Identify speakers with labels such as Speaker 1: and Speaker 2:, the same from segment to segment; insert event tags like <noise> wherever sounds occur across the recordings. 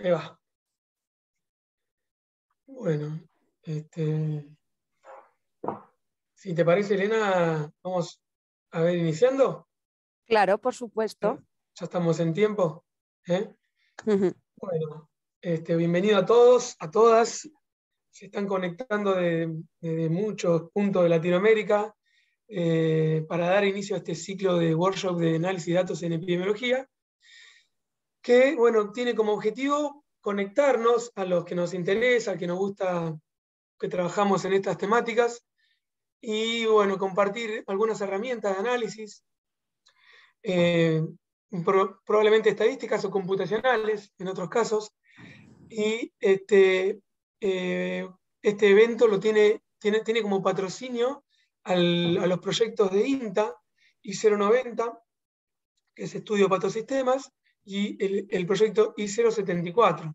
Speaker 1: Ahí va. Bueno, este, si te parece, Elena, vamos a ver iniciando.
Speaker 2: Claro, por supuesto.
Speaker 1: Ya estamos en tiempo. ¿eh? Bueno, este, bienvenido a todos, a todas. Se están conectando de, muchos puntos de Latinoamérica eh, para dar inicio a este ciclo de workshop de análisis de datos en epidemiología que tiene como objetivo conectarnos a los que nos interesa, a que nos gusta que trabajamos en estas temáticas y bueno, compartir algunas herramientas de análisis, eh, probablemente estadísticas o computacionales en otros casos. Y este, eh, este evento lo tiene, como patrocinio a los proyectos de INTA y 090, que es Estudio Patosistemas, y el, proyecto I074.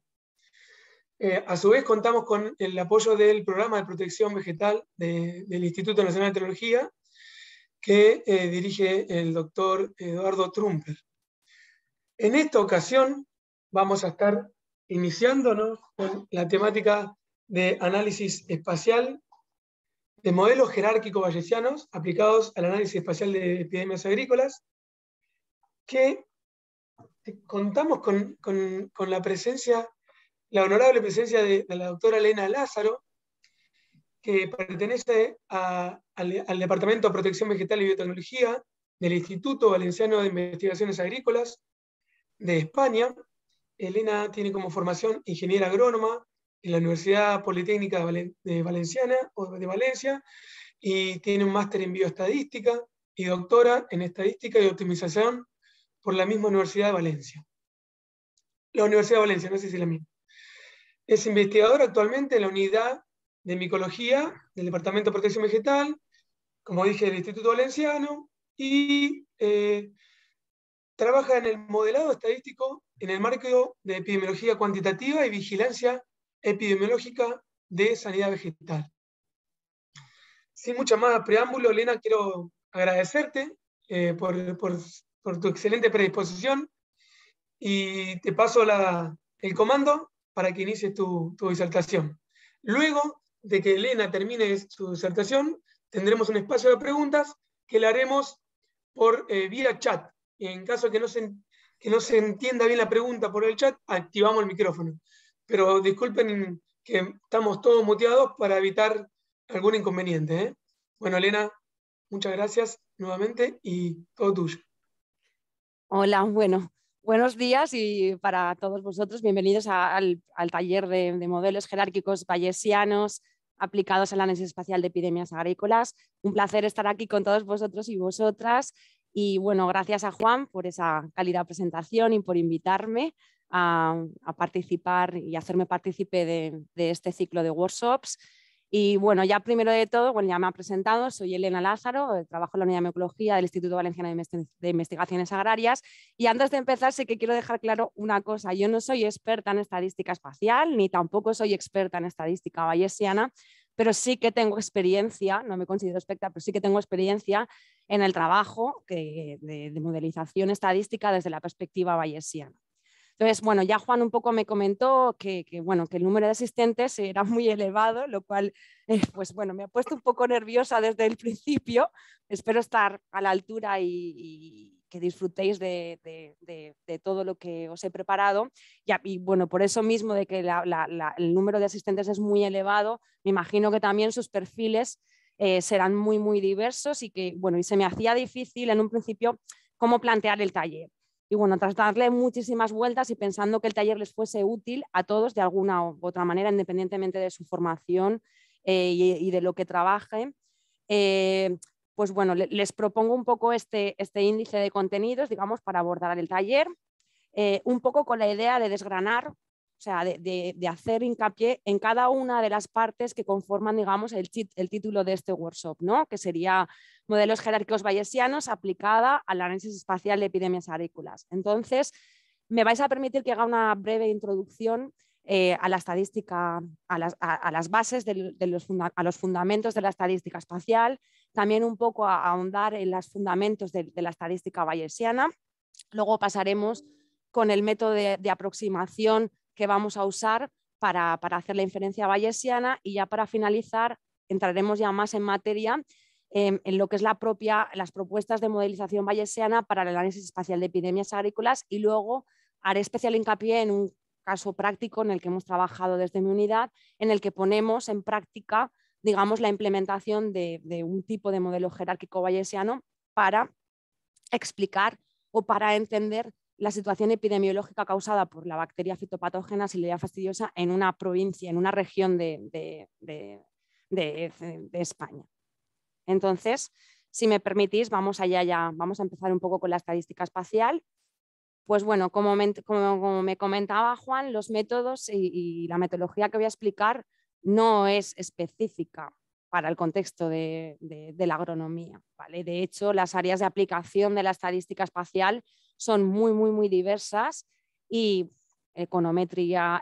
Speaker 1: Eh, a su vez, contamos con el apoyo del Programa de Protección Vegetal del Instituto Nacional de Tecnología, que eh, dirige el doctor Eduardo Trumper. En esta ocasión vamos a estar iniciándonos con la temática de análisis espacial de modelos jerárquicos bayesianos aplicados al análisis espacial de epidemias agrícolas, que contamos con, la presencia, la honorable presencia de, la doctora Elena Lázaro, que pertenece al, Departamento de Protección Vegetal y Biotecnología del Instituto Valenciano de Investigaciones Agrícolas de España. Elena tiene como formación ingeniera agrónoma en la Universidad Politécnica de, Valenciana de Valencia y tiene un máster en bioestadística y doctora en estadística y optimización por la misma Universidad de Valencia. La Universidad de Valencia, no sé si es la misma. Es investigador actualmente en la unidad de micología del Departamento de Protección Vegetal, como dije, del Instituto Valenciano, y eh, trabaja en el modelado estadístico en el marco de epidemiología cuantitativa y vigilancia epidemiológica de sanidad vegetal. Sin mucha más preámbulo, Elena, quiero agradecerte eh, por por tu excelente predisposición y te paso el comando para que inicies tu, disertación. Luego de que Elena termine su disertación, tendremos un espacio de preguntas que la haremos por eh, vía chat. Y en caso que no, se, entienda bien la pregunta por el chat, activamos el micrófono. Pero disculpen que estamos todos motivados para evitar algún inconveniente. ¿eh? Bueno, Elena, muchas gracias nuevamente y todo tuyo.
Speaker 2: Hola, bueno, buenos días y para todos vosotros, bienvenidos al, taller de, modelos jerárquicos bayesianos aplicados al análisis espacial de epidemias agrícolas. Un placer estar aquí con todos vosotros y vosotras. Y bueno, gracias a Juan por esa cálida presentación y por invitarme a, participar y hacerme partícipe de este ciclo de workshops. Y bueno, ya primero de todo, bueno, ya me ha presentado, soy Elena Lázaro, eh, trabajo en la Unidad de ecología del Instituto Valenciano de Investigaciones Agrarias. Y antes de empezar, sí que quiero dejar claro una cosa, yo no soy experta en estadística espacial, ni tampoco soy experta en estadística bayesiana, pero sí que tengo experiencia, no me considero experta, pero sí que tengo experiencia en el trabajo de modelización estadística desde la perspectiva bayesiana. Entonces, bueno, ya Juan un poco me comentó que, bueno, que el número de asistentes era muy elevado, lo cual, eh, pues bueno, me ha puesto un poco nerviosa desde el principio. Espero estar a la altura y, que disfrutéis de, todo lo que os he preparado. Y, bueno, por eso mismo de que el número de asistentes es muy elevado, me imagino que también sus perfiles eh, serán muy, muy diversos y que, bueno, y se me hacía difícil en un principio cómo plantear el taller. Y bueno, tras darle muchísimas vueltas y pensando que el taller les fuese útil a todos de alguna u otra manera, independientemente de su formación eh, y, de lo que trabaje, eh, pues bueno, les propongo un poco este, este, índice de contenidos, digamos, para abordar el taller, eh, un poco con la idea de desgranar o sea, de, hacer hincapié en cada una de las partes que conforman, digamos, el, título de este workshop, ¿no? que sería modelos jerárquicos bayesianos aplicada al análisis espacial de epidemias agrícolas. Entonces, me vais a permitir que haga una breve introducción eh, a la estadística, a las, bases, los a los fundamentos de la estadística espacial, también un poco a, ahondar en los fundamentos de la estadística bayesiana. Luego pasaremos con el método de aproximación que vamos a usar para, hacer la inferencia bayesiana y ya para finalizar entraremos ya más en materia em, en lo que es la propia, las propuestas de modelización bayesiana para el análisis espacial de epidemias agrícolas y luego haré especial hincapié en un caso práctico en el que hemos trabajado desde mi unidad, en el que ponemos en práctica, digamos, la implementación de un tipo de modelo jerárquico bayesiano para explicar o para entender la situación epidemiológica causada por la bacteria fitopatógena silvia fastidiosa en una provincia, en una región de, España. Entonces, si me permitís, vamos allá ya, vamos a empezar un poco con la estadística espacial. Pues bueno, como me, comentaba Juan, los métodos y, la metodología que voy a explicar no es específica para el contexto de, la agronomía. ¿vale? De hecho, las áreas de aplicación de la estadística espacial son muy, muy, muy diversas y econometría,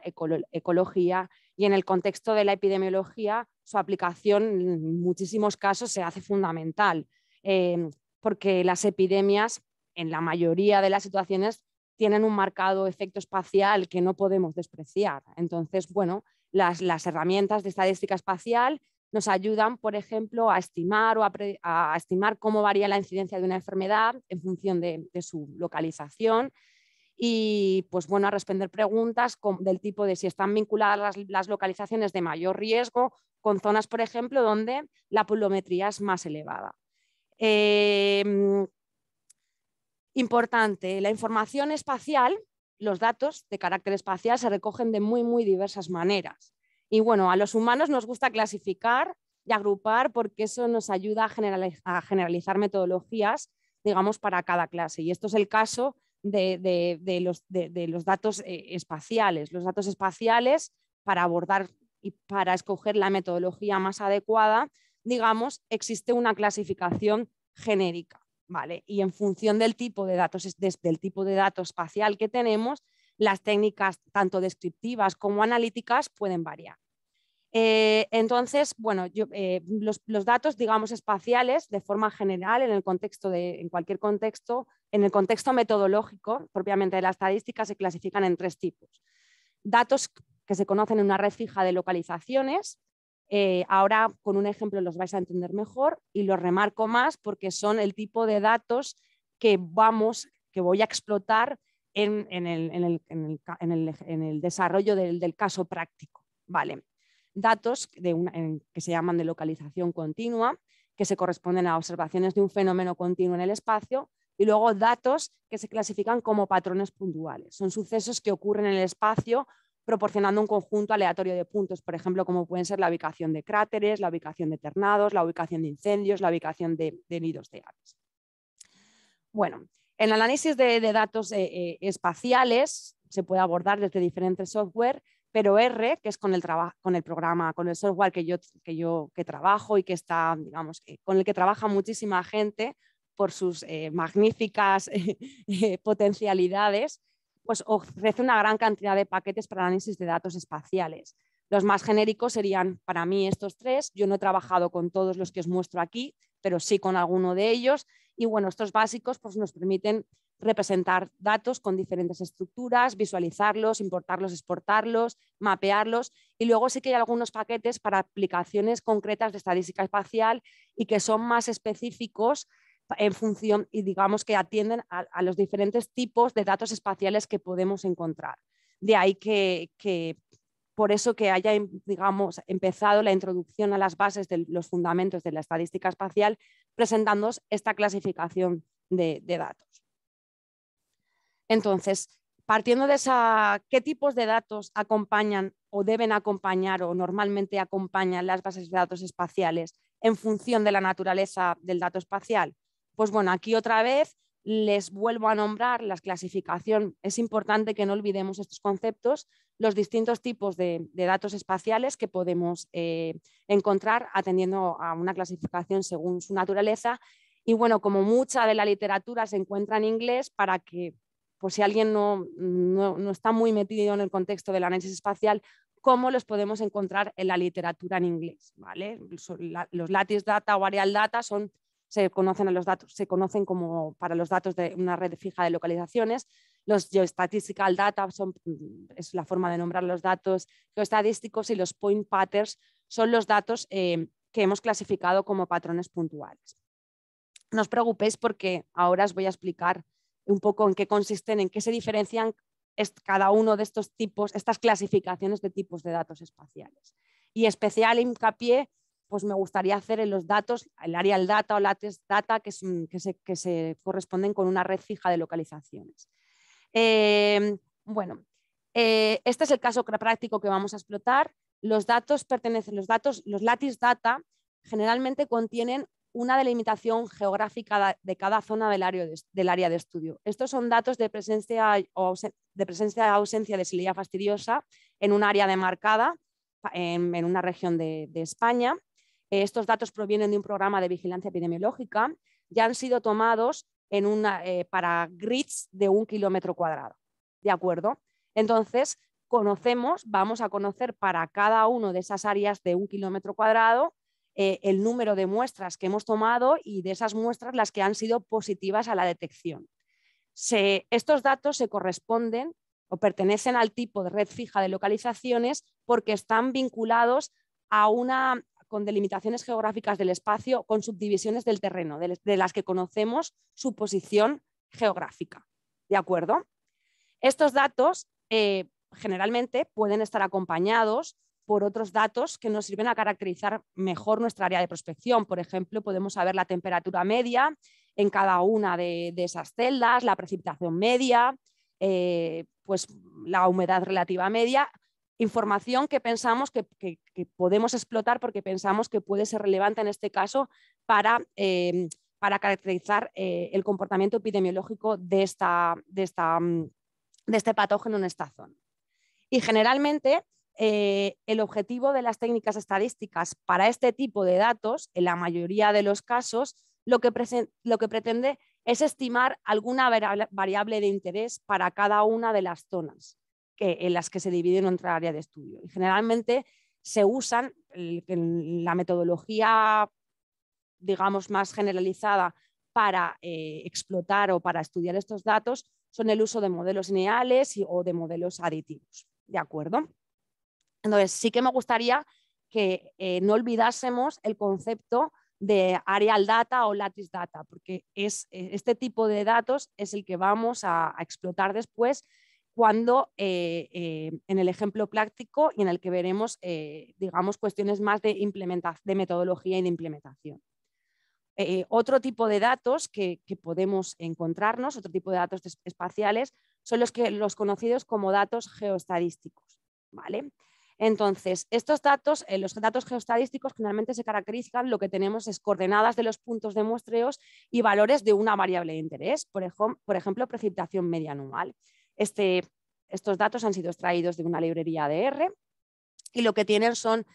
Speaker 2: ecología y en el contexto de la epidemiología su aplicación en muchísimos casos se hace fundamental em, porque las epidemias en la mayoría de las situaciones tienen un marcado efecto espacial que no podemos despreciar. Entonces, bueno, las herramientas de estadística espacial nos ayudan, por ejemplo, a estimar o a, estimar cómo varía la incidencia de una enfermedad en función de, su localización y pues bueno, a responder preguntas del tipo de si están vinculadas las, localizaciones de mayor riesgo con zonas, por ejemplo, donde la pulometría es más elevada. Em, importante, la información espacial, los datos de carácter espacial se recogen de muy, muy diversas maneras. Y bueno, a los humanos nos gusta clasificar y agrupar porque eso nos ayuda a, generalizar metodologías, digamos, para cada clase. Y esto es el caso de, los, datos eh, espaciales. Los datos espaciales para abordar y para escoger la metodología más adecuada, digamos, existe una clasificación genérica. ¿vale? Y en función del tipo de datos, del tipo de dato espacial que tenemos, las técnicas tanto descriptivas como analíticas pueden variar. Eh, entonces, bueno, eh, los, datos, digamos, espaciales, de forma general, en, el contexto de, en cualquier contexto, en el contexto metodológico, propiamente de la estadística, se clasifican en tres tipos. Datos que se conocen en una red fija de localizaciones, eh, ahora con un ejemplo los vais a entender mejor y los remarco más porque son el tipo de datos que vamos, que voy a explotar en, el, desarrollo del, caso práctico. Vale. Datos que se llaman de localización continua, que se corresponden a observaciones de un fenómeno continuo en el espacio, y luego datos que se clasifican como patrones puntuales. Son sucesos que ocurren en el espacio proporcionando un conjunto aleatorio de puntos, por ejemplo, como pueden ser la ubicación de cráteres, la ubicación de ternados, la ubicación de incendios, la ubicación de, de nidos de aves. Bueno, el análisis de, datos eh, eh, espaciales se puede abordar desde diferentes software, pero R, que es con el, programa, con el software que yo, que trabajo y que está, digamos, con el que trabaja muchísima gente por sus eh, magníficas <laughs> potencialidades, pues ofrece una gran cantidad de paquetes para análisis de datos espaciales. Los más genéricos serían para mí estos tres. Yo no he trabajado con todos los que os muestro aquí, pero sí con alguno de ellos. Y bueno, estos básicos pues, nos permiten representar datos con diferentes estructuras, visualizarlos, importarlos, exportarlos, mapearlos. Y luego sí que hay algunos paquetes para aplicaciones concretas de estadística espacial y que son más específicos en función y digamos que atienden a, los diferentes tipos de datos espaciales que podemos encontrar. De ahí que por eso que haya, digamos, empezado la introducción a las bases de los fundamentos de la estadística espacial presentándos esta clasificación de, de datos. Entonces, partiendo de esa, qué tipos de datos acompañan o deben acompañar o normalmente acompañan las bases de datos espaciales en función de la naturaleza del dato espacial. Pues bueno, aquí otra vez les vuelvo a nombrar la clasificación. Es importante que no olvidemos estos conceptos, los distintos tipos de, datos espaciales que podemos eh, encontrar atendiendo a una clasificación según su naturaleza. Y bueno, como mucha de la literatura se encuentra en inglés, para que, por si alguien no, está muy metido en el contexto del análisis espacial, cómo los podemos encontrar en la literatura en inglés. ¿vale? Los lattice data o areal data son se conocen a los datos, se conocen como para los datos de una red fija de localizaciones. Los geostatistical data son, mm, es la forma de nombrar los datos geostatísticos y los point patterns son los datos eh, que hemos clasificado como patrones puntuales. No os preocupéis porque ahora os voy a explicar un poco en qué consisten, en qué se diferencian cada uno de estos tipos, estas clasificaciones de tipos de datos espaciales. Y especial hincapié pues me gustaría hacer en los datos, el área del Data o lattice Data, que, se, corresponden con una red fija de localizaciones. Em, bueno, eh, este es el caso práctico que vamos a explotar. Los datos pertenecen, los datos, los Lattice Data generalmente contienen una delimitación geográfica de cada zona del área de, del área de estudio. Estos son datos de presencia o de presencia ausencia de sililla fastidiosa en un área demarcada, en, una región de España. Eh, estos datos provienen de un programa de vigilancia epidemiológica, ya han sido tomados en una, eh, para grids de un kilómetro cuadrado. ¿De acuerdo? Entonces, conocemos, vamos a conocer para cada una de esas áreas de un kilómetro cuadrado eh, el número de muestras que hemos tomado y de esas muestras las que han sido positivas a la detección. estos datos se corresponden o pertenecen al tipo de red fija de localizaciones porque están vinculados a, una, con delimitaciones geográficas del espacio, con subdivisiones del terreno, de, las que conocemos su posición geográfica. ¿De acuerdo? Estos datos eh, generalmente pueden estar acompañados por otros datos que nos sirven a caracterizar mejor nuestra área de prospección. Por ejemplo, podemos saber la temperatura media en cada una de, esas celdas, la precipitación media, eh, pues la humedad relativa media, información que pensamos que, podemos explotar porque pensamos que puede ser relevante en este caso para, eh, caracterizar eh, el comportamiento epidemiológico mm, de, este patógeno en esta zona. Y generalmente eh, el objetivo de las técnicas estadísticas para este tipo de datos, en la mayoría de los casos, lo que pretende es estimar alguna variable de interés para cada una de las zonas en las que se dividen en otra área de estudio. Y generalmente se usan la metodología, digamos, más generalizada para eh, explotar o para estudiar estos datos son el uso de modelos lineales o de modelos aditivos. ¿De acuerdo? Entonces, sí que me gustaría que eh, no olvidásemos el concepto de Arial data o lattice data, porque eh, este tipo de datos es el que vamos a explotar después cuando eh, eh, en el ejemplo práctico y en el que veremos, eh, digamos, cuestiones más de, metodología y de implementación. otro tipo de datos que, podemos encontrarnos, otro tipo de datos espaciales, son los, que, los conocidos como datos geoestadísticos. Entonces, estos datos, los datos geoestadísticos generalmente se caracterizan, lo que tenemos es coordenadas de los puntos de muestreos y valores de una variable de interés, por ejemplo precipitación media anual. Este, estos datos han sido extraídos de una librería de R y lo que tienen son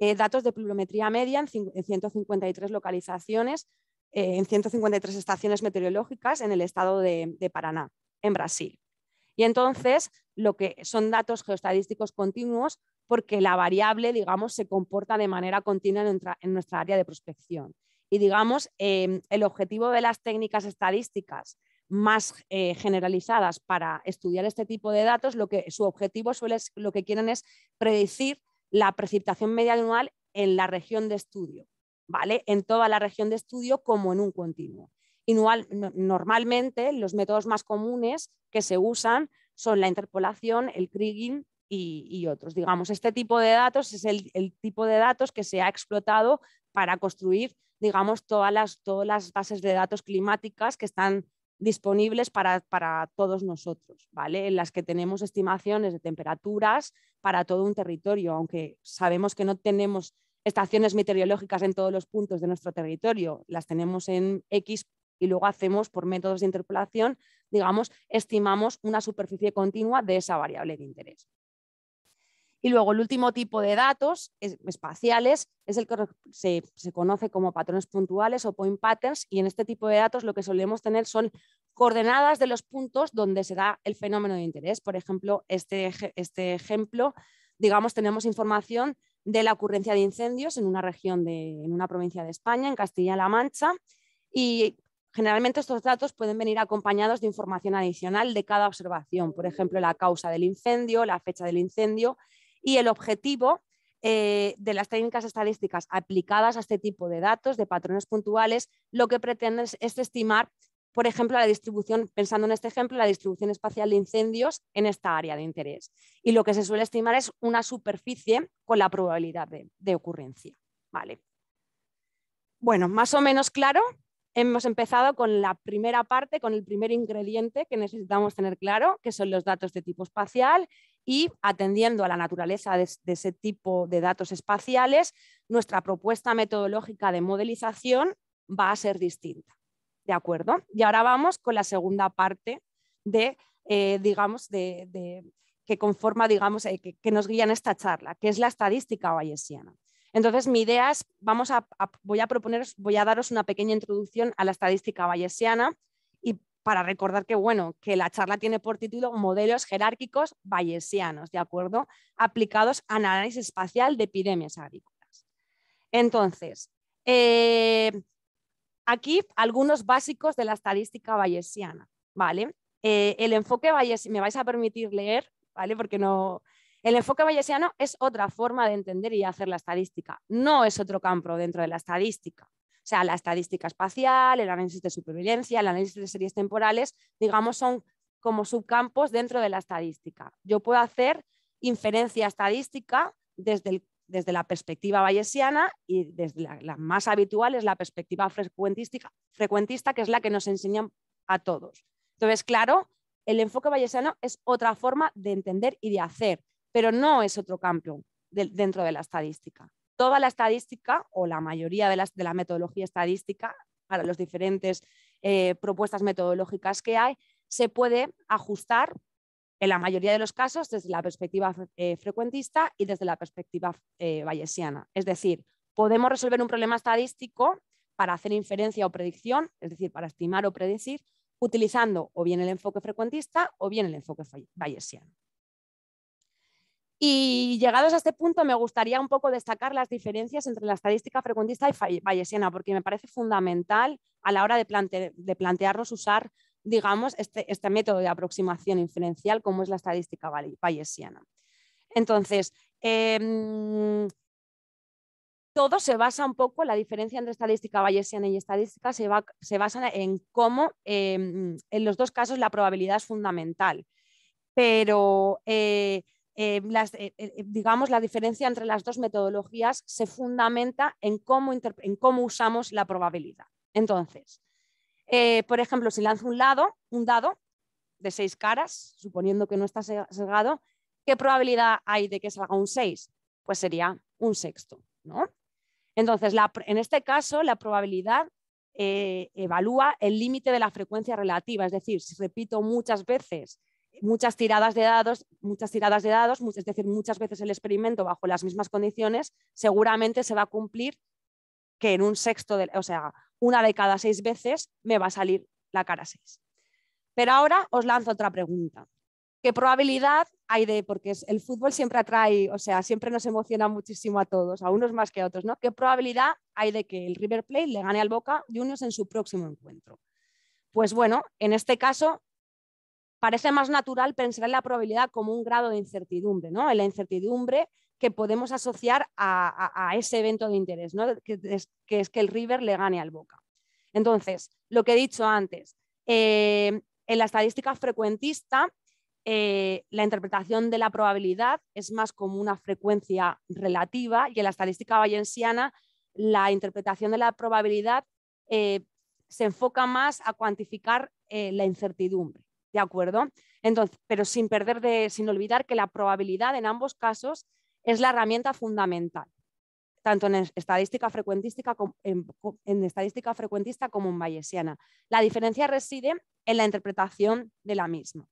Speaker 2: eh, datos de pluviometría media en, 153 localizaciones, eh, en 153 estaciones meteorológicas en el estado de, Paraná, en Brasil. Y entonces, lo que son datos geostadísticos continuos, porque la variable, digamos, se comporta de manera continua en, nuestra área de prospección. Y digamos, em, el objetivo de las técnicas estadísticas más eh, generalizadas para estudiar este tipo de datos, lo que su objetivo suele lo que quieren es predecir la precipitación media anual en la región de estudio, ¿vale? En toda la región de estudio como en un continuo. normalmente los métodos más comunes que se usan son la interpolación, el kriging y, otros. Digamos, este tipo de datos es el, tipo de datos que se ha explotado para construir, digamos, todas todas las bases de datos climáticas que están disponibles para, todos nosotros, ¿vale? En las que tenemos estimaciones de temperaturas para todo un territorio, aunque sabemos que no tenemos estaciones meteorológicas en todos los puntos de nuestro territorio, las tenemos en X y luego hacemos por métodos de interpolación, digamos, estimamos una superficie continua de esa variable de interés. Y luego el último tipo de datos espaciales es el que se, conoce como patrones puntuales o point patterns y en este tipo de datos lo que solemos tener son coordenadas de los puntos donde se da el fenómeno de interés. Por ejemplo, este, este ejemplo, digamos, tenemos información de la ocurrencia de incendios en una región, en una provincia de España, en Castilla-La Mancha, y generalmente estos datos pueden venir acompañados de información adicional de cada observación, por ejemplo, la causa del incendio, la fecha del incendio y el objetivo eh, de las técnicas estadísticas aplicadas a este tipo de datos, de patrones puntuales, lo que pretende es, estimar, por ejemplo, la distribución, pensando en este ejemplo, la distribución espacial de incendios en esta área de interés. Y lo que se suele estimar es una superficie con la probabilidad de, de ocurrencia. Vale. Bueno, más o menos claro, hemos empezado con la primera parte, con el primer ingrediente que necesitamos tener claro, que son los datos de tipo espacial y atendiendo a la naturaleza de, ese tipo de datos espaciales, nuestra propuesta metodológica de modelización va a ser distinta. ¿De acuerdo? Y ahora vamos con la segunda parte de, eh, digamos, de, que conforma, digamos, eh, que, nos guía en esta charla, que es la estadística bayesiana. Entonces, mi idea es, vamos a, voy a proponeros, voy a daros una pequeña introducción a la estadística bayesiana y para recordar que, bueno, que la charla tiene por título Modelos jerárquicos bayesianos, ¿de acuerdo? Aplicados a análisis espacial de epidemias agrícolas. Entonces, eh, aquí algunos básicos de la estadística bayesiana, ¿vale? Eh, el enfoque me vais a permitir leer, ¿vale? Porque no... El enfoque bayesiano es otra forma de entender y hacer la estadística, no es otro campo dentro de la estadística, o sea, la estadística espacial, el análisis de supervivencia, el análisis de series temporales, digamos, son como subcampos dentro de la estadística. Yo puedo hacer inferencia estadística desde, la perspectiva bayesiana y desde la, más habitual es la perspectiva frecuentista, que es la que nos enseñan a todos. Entonces, claro, el enfoque bayesiano es otra forma de entender y de hacer, pero no es otro campo dentro de la estadística toda la estadística o la mayoría de, las, de la metodología estadística para las diferentes eh, propuestas metodológicas que hay, se puede ajustar en la mayoría de los casos desde la perspectiva eh, frecuentista y desde la perspectiva eh, bayesiana. Es decir, podemos resolver un problema estadístico para hacer inferencia o predicción, es decir, para estimar o predecir, utilizando o bien el enfoque frecuentista o bien el enfoque bayesiano. Y llegados a este punto, me gustaría un poco destacar las diferencias entre la estadística frecuentista y bayesiana, porque me parece fundamental a la hora de, plantearnos usar, digamos, este, este, método de aproximación inferencial como es la estadística bayesiana. Entonces, em, todo se basa un poco, la diferencia entre estadística bayesiana y estadística se, basa en cómo em, en los dos casos la probabilidad es fundamental. Pero eh, eh, eh, eh, digamos, la diferencia entre las dos metodologías se fundamenta en cómo, en cómo usamos la probabilidad. Entonces, por ejemplo, si lanzo un, lado, un dado de seis caras, suponiendo que no está sesgado, ¿qué probabilidad hay de que salga un seis? Pues sería un sexto. ¿no? Entonces, en este caso, la probabilidad evalúa el límite de la frecuencia relativa, es decir, si repito muchas veces muchas tiradas de dados, muchas tiradas de dados, es decir, muchas veces el experimento bajo las mismas condiciones seguramente se va a cumplir que en un sexto, de, o sea, una de cada seis veces me va a salir la cara seis. Pero ahora os lanzo otra pregunta. ¿Qué probabilidad hay de, porque el fútbol siempre atrae, o sea, siempre nos emociona muchísimo a todos, a unos más que a otros, ¿no? ¿Qué probabilidad hay de que el River Plate le gane al Boca Juniors en su próximo encuentro? Pues bueno, en este caso parece más natural pensar en la probabilidad como un grado de incertidumbre, ¿no? En la incertidumbre que podemos asociar a, ese evento de interés, ¿no? que, es, que, el River le gane al Boca. Entonces, lo que he dicho antes, eh, en la estadística frecuentista, eh, la interpretación de la probabilidad es más como una frecuencia relativa y en la estadística valenciana la interpretación de la probabilidad eh, se enfoca más a cuantificar la incertidumbre. ¿De acuerdo? pero sin perder de, sin olvidar que la probabilidad en ambos casos es la herramienta fundamental, tanto en estadística en estadística frecuentista como en bayesiana. La diferencia reside en la interpretación de la misma.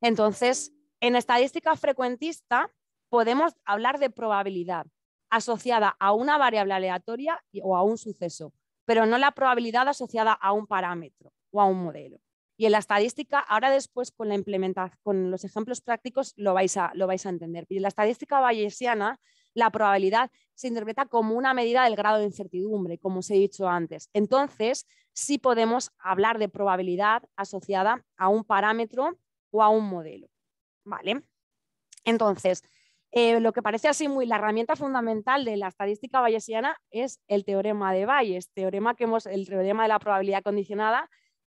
Speaker 2: Entonces, en estadística frecuentista podemos hablar de probabilidad asociada a una variable aleatoria o a un suceso, pero no la probabilidad asociada a un parámetro o a un modelo. Y en la estadística, ahora después con la con los ejemplos prácticos lo vais a, lo vais a entender. Y en la estadística bayesiana, la probabilidad se interpreta como una medida del grado de incertidumbre, como os he dicho antes. Entonces, sí podemos hablar de probabilidad asociada a un parámetro o a un modelo. ¿Vale? Entonces, eh, lo que parece así muy la herramienta fundamental de la estadística bayesiana es el teorema de Bayes, teorema que hemos, el teorema de la probabilidad condicionada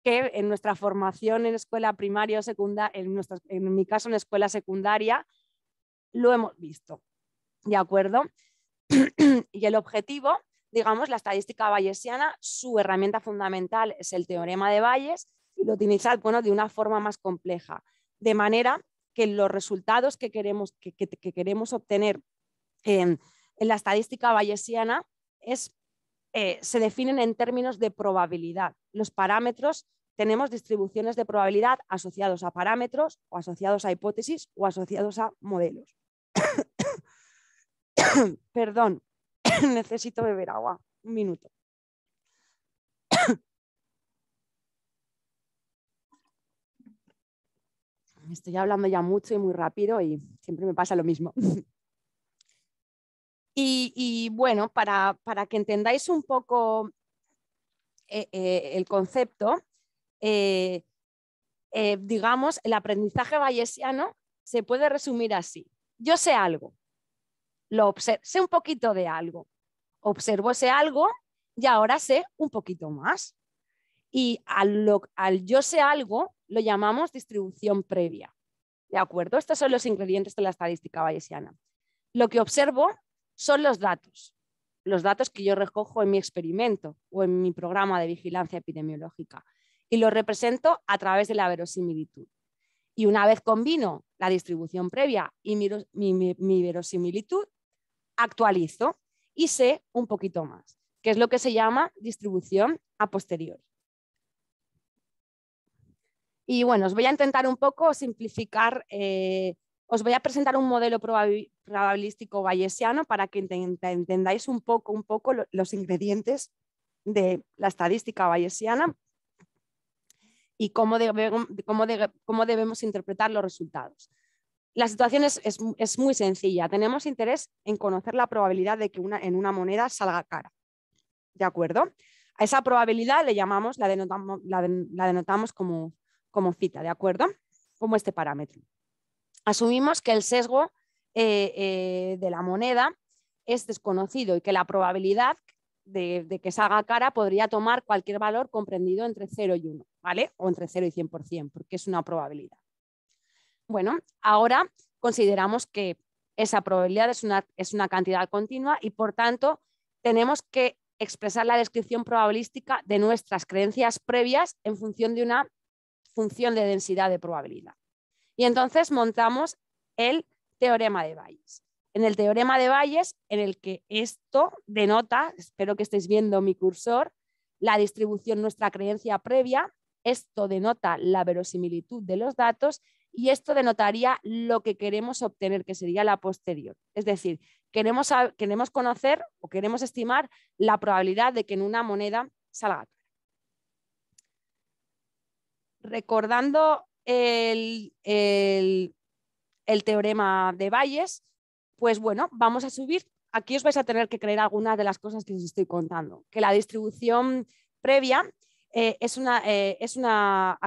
Speaker 2: que en nuestra formación en escuela primaria o secundaria, en, mi caso en escuela secundaria, lo hemos visto. ¿De acuerdo? <clears throat> y el objetivo, digamos, la estadística bayesiana, su herramienta fundamental es el teorema de Bayes y lo utilizar bueno, de una forma más compleja, de manera que los resultados que queremos, que, queremos obtener en, en la estadística bayesiana es eh, se definen en términos de probabilidad. Los parámetros, tenemos distribuciones de probabilidad asociados a parámetros o asociados a hipótesis o asociados a modelos. <coughs> Perdón, <coughs> necesito beber agua. Un minuto. <coughs> Estoy hablando ya mucho y muy rápido y siempre me pasa lo mismo. <laughs> Y, bueno, para, que entendáis un poco eh, eh, el concepto, eh, digamos, el aprendizaje bayesiano se puede resumir así. Yo sé algo, lo sé un poquito de algo, observo ese algo y ahora sé un poquito más. Y al, al yo sé algo lo llamamos distribución previa. ¿De acuerdo? Estos son los ingredientes de la estadística bayesiana. Lo que observo son los datos, los datos que yo recojo en mi experimento o en mi programa de vigilancia epidemiológica y los represento a través de la verosimilitud. Y una vez combino la distribución previa y mi, verosimilitud, actualizo y sé un poquito más, que es lo que se llama distribución a posteriori. Y bueno, os voy a intentar un poco simplificar eh, os voy a presentar un modelo probabilístico bayesiano para que entendáis un poco, un poco los ingredientes de la estadística bayesiana y cómo, debemos, cómo debemos interpretar los resultados. La situación es, muy sencilla. Tenemos interés en conocer la probabilidad de que una, en una moneda salga cara. ¿De acuerdo? A esa probabilidad le llamamos, la denotamos, la, denotamos como, como, cita, ¿de acuerdo? Como este parámetro asumimos que el sesgo eh, eh, de la moneda es desconocido y que la probabilidad de, de, que salga cara podría tomar cualquier valor comprendido entre 0 y 1, ¿vale? O entre 0 y 100%, porque es una probabilidad. Bueno, ahora consideramos que esa probabilidad es una, es una cantidad continua y por tanto tenemos que expresar la descripción probabilística de nuestras creencias previas en función de una función de densidad de probabilidad. Y entonces montamos el teorema de Bayes. En el teorema de Bayes, en el que esto denota, espero que estéis viendo mi cursor, la distribución, nuestra creencia previa, esto denota la verosimilitud de los datos y esto denotaría lo que queremos obtener, que sería la posterior. Es decir, queremos, queremos conocer o queremos estimar la probabilidad de que en una moneda salga. Recordando el, el, teorema de Bayes, pues bueno, vamos a subir. Aquí os vais a tener que creer algunas de las cosas que os estoy contando, que la distribución previa eh, es una, eh, es una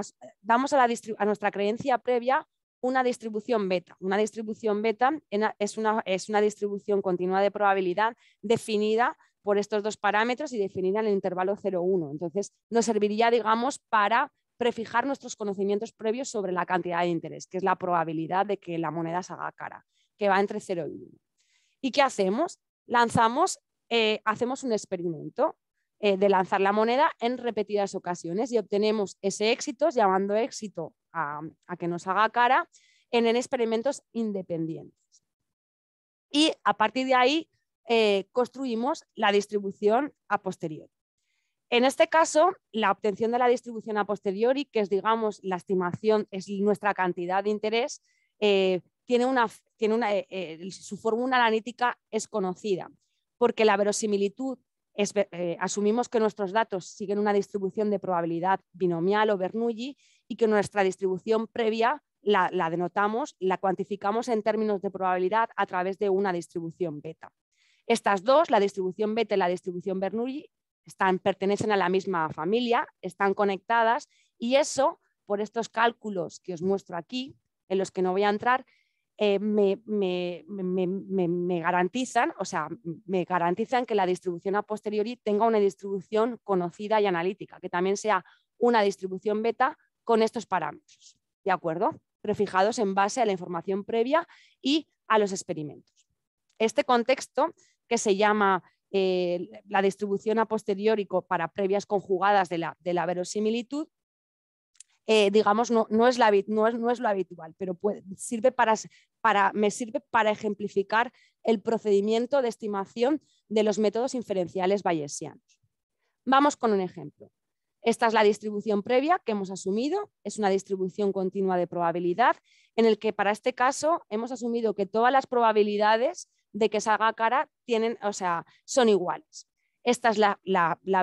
Speaker 2: damos a, la a, nuestra creencia previa una distribución beta. Una distribución beta es una, es una distribución continua de probabilidad definida por estos dos parámetros y definida en el intervalo 0,1. Entonces, nos serviría, digamos, para prefijar nuestros conocimientos previos sobre la cantidad de interés, que es la probabilidad de que la moneda se haga cara, que va entre 0 y 1. ¿Y qué hacemos? Lanzamos, eh, hacemos un experimento eh, de lanzar la moneda en repetidas ocasiones y obtenemos ese éxito, llamando éxito a, que nos haga cara, en, experimentos independientes. Y a partir de ahí eh, construimos la distribución a posteriori. En este caso, la obtención de la distribución a posteriori, que es, digamos, la estimación, es nuestra cantidad de interés, eh, tiene una, tiene eh, eh, su fórmula analítica es conocida, porque la verosimilitud, es, asumimos que nuestros datos siguen una distribución de probabilidad binomial o Bernoulli y que nuestra distribución previa la, la denotamos, la cuantificamos en términos de probabilidad a través de una distribución beta. Estas dos, la distribución beta y la distribución Bernoulli, pertenecen a la misma familia, están conectadas y eso, por estos cálculos que os muestro aquí, en los que no voy a entrar, eh, me, me, garantizan, o sea, me garantizan que la distribución a posteriori tenga una distribución conocida y analítica, que también sea una distribución beta con estos parámetros, ¿de acuerdo? Prefijados en base a la información previa y a los experimentos. Este contexto, que se llama la distribución a posteriori para previas conjugadas de la, verosimilitud, eh, digamos, no, es la, no, es lo habitual, pero me sirve para ejemplificar el procedimiento de estimación de los métodos inferenciales bayesianos. Vamos con un ejemplo. Esta es la distribución previa que hemos asumido, es una distribución continua de probabilidad, en el que para este caso hemos asumido que todas las probabilidades de que salga cara tienen, o sea, son iguales. Esta es la,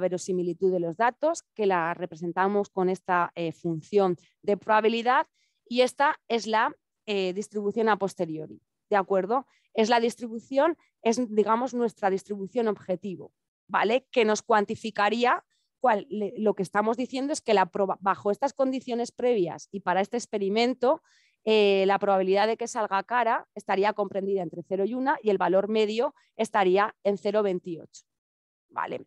Speaker 2: verosimilitud de los datos que la representamos con esta eh, función de probabilidad y esta es la eh, distribución a posteriori, ¿de acuerdo? Es la distribución, es digamos nuestra distribución objetivo, ¿vale? Que nos cuantificaría cuál, lo que estamos diciendo es que bajo estas condiciones previas y para este experimento eh, la probabilidad de que salga cara estaría comprendida entre 0 y 1 y el valor medio estaría en 0,28. Vale.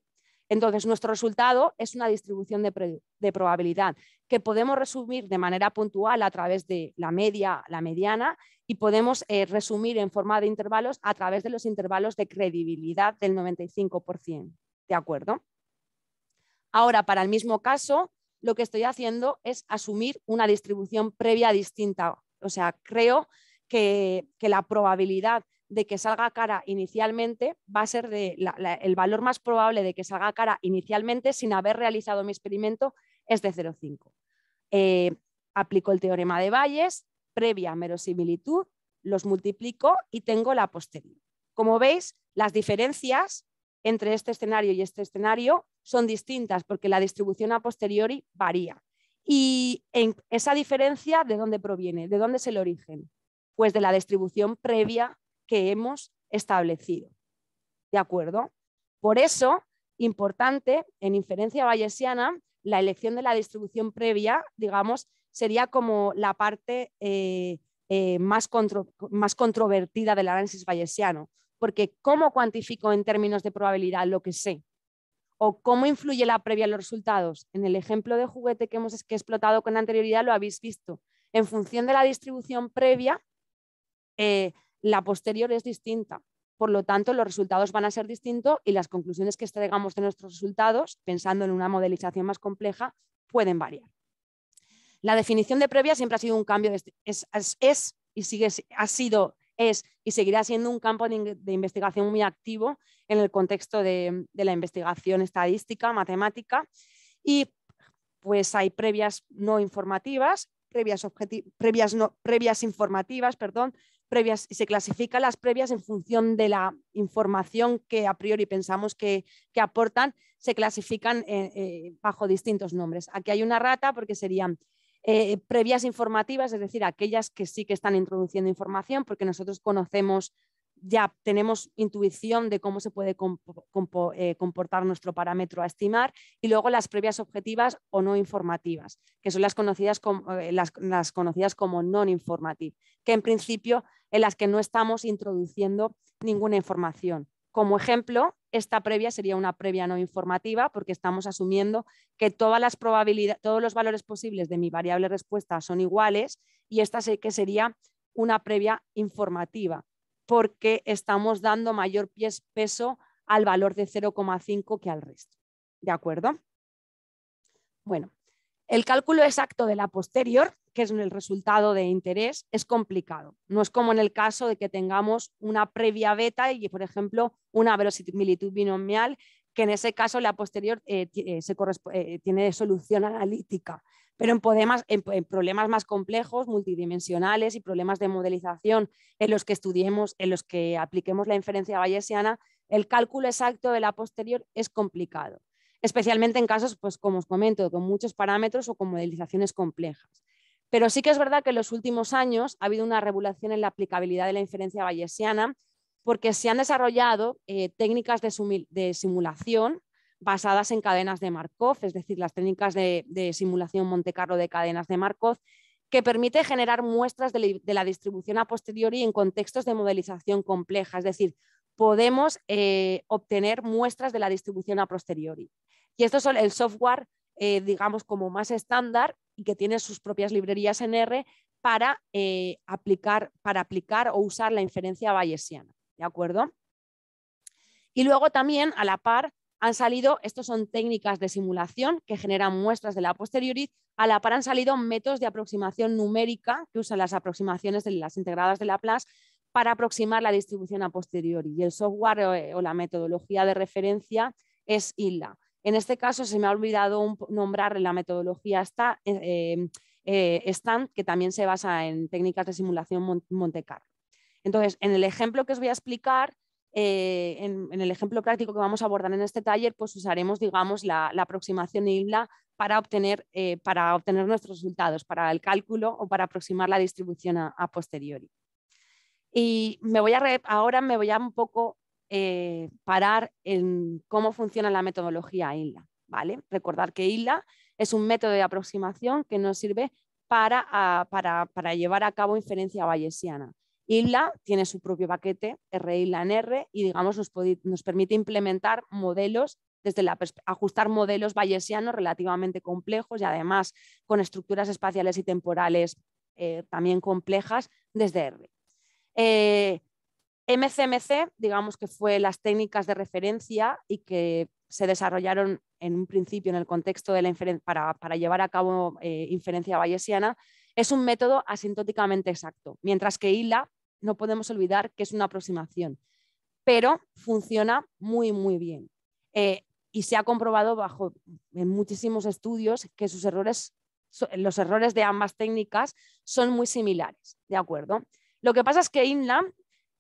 Speaker 2: Entonces, nuestro resultado es una distribución de, probabilidad que podemos resumir de manera puntual a través de la media, la mediana, y podemos eh, resumir en forma de intervalos a través de los intervalos de credibilidad del 95%. ¿De acuerdo? Ahora, para el mismo caso, lo que estoy haciendo es asumir una distribución previa distinta o sea, creo que, la probabilidad de que salga cara inicialmente va a ser de el valor más probable de que salga cara inicialmente sin haber realizado mi experimento es de 0,5. Eh, aplico el teorema de Bayes, previa merosimilitud los multiplico y tengo la posterior. Como veis, las diferencias entre este escenario y este escenario son distintas porque la distribución a posteriori varía. Y esa diferencia, ¿de dónde proviene? ¿De dónde es el origen? Pues de la distribución previa que hemos establecido. ¿De acuerdo? Por eso, importante, en inferencia bayesiana, la elección de la distribución previa, digamos, sería como la parte eh, eh, más, más controvertida del análisis bayesiano, porque ¿cómo cuantifico en términos de probabilidad lo que sé? o cómo influye la previa en los resultados. En el ejemplo de juguete que hemos explotado con anterioridad lo habéis visto. En función de la distribución previa, eh, la posterior es distinta. Por lo tanto, los resultados van a ser distintos y las conclusiones que extraigamos de nuestros resultados, pensando en una modelización más compleja, pueden variar. La definición de previa siempre ha sido un cambio, es, y sigue, ha sido es y seguirá siendo un campo de, investigación muy activo en el contexto de, la investigación estadística, matemática y pues hay previas no informativas, previas, previas, no, previas informativas, perdón, previas y se clasifican las previas en función de la información que a priori pensamos que, aportan, se clasifican eh, eh, bajo distintos nombres. Aquí hay una rata porque serían eh, previas informativas, es decir, aquellas que sí que están introduciendo información, porque nosotros conocemos, ya tenemos intuición de cómo se puede eh, comportar nuestro parámetro a estimar, y luego las previas objetivas o no informativas, que son las conocidas como, eh, las conocidas como non-informative, que en principio en las que no estamos introduciendo ninguna información. Como ejemplo, esta previa sería una previa no informativa porque estamos asumiendo que todas las probabilidades, todos los valores posibles de mi variable respuesta son iguales y esta sé que sería una previa informativa porque estamos dando mayor peso al valor de 0,5 que al resto. ¿De acuerdo? Bueno, el cálculo exacto de la posterior que es el resultado de interés es complicado. No es como en el caso de que tengamos una previa beta y, por ejemplo, una verosimilitud binomial, que en ese caso la posterior eh, eh, se eh, tiene solución analítica. Pero en, problemas más complejos, multidimensionales y problemas de modelización en los que estudiemos, en los que apliquemos la inferencia bayesiana, el cálculo exacto de la posterior es complicado especialmente en casos, pues, como os comento, con muchos parámetros o con modelizaciones complejas. Pero sí que es verdad que en los últimos años ha habido una regulación en la aplicabilidad de la inferencia bayesiana porque se han desarrollado eh, técnicas de, simulación basadas en cadenas de Markov, es decir, las técnicas de, simulación Monte Carlo de cadenas de Markov, que permite generar muestras de, la distribución a posteriori en contextos de modelización compleja, es decir, podemos eh, obtener muestras de la distribución a posteriori. Y esto es el software eh, digamos, como más estándar y que tiene sus propias librerías en R para, eh, aplicar, para aplicar o usar la inferencia bayesiana. ¿De acuerdo? Y luego también, a la par, han salido, estos son técnicas de simulación que generan muestras de la posteriori, a la par han salido métodos de aproximación numérica que usan las aproximaciones de las integradas de Laplace para aproximar la distribución a posteriori. Y el software eh, o, la metodología de referencia es ILA. En este caso se me ha olvidado nombrar la metodología esta, eh, em, eh, STAND, que también se basa en técnicas de simulación Monte Carlo. Entonces, en el ejemplo que os voy a explicar, eh, en, el ejemplo práctico que vamos a abordar en este taller, pues usaremos, digamos, la, aproximación Isla para obtener, para obtener nuestros resultados, para el cálculo o para aproximar la distribución a, a posteriori. Y me voy a ahora me voy a un poco eh, parar en cómo funciona la metodología ILA. ¿vale? Recordar que ILA es un método de aproximación que nos sirve para, ah, para, llevar a cabo inferencia bayesiana. ILA tiene su propio paquete, RILA en R, y digamos nos, permite implementar modelos desde la ajustar modelos bayesianos relativamente complejos y además con estructuras espaciales y temporales eh, también complejas desde R. Eh, MCMC, digamos que fue las técnicas de referencia y que se desarrollaron en un principio en el contexto de la para, para, llevar a cabo eh, inferencia bayesiana, es un método asintóticamente exacto, mientras que ILA no podemos olvidar que es una aproximación, pero funciona muy, muy bien. Eh, y se ha comprobado bajo en muchísimos estudios que sus errores, los errores de ambas técnicas son muy similares, ¿de acuerdo? Lo que pasa es que INLA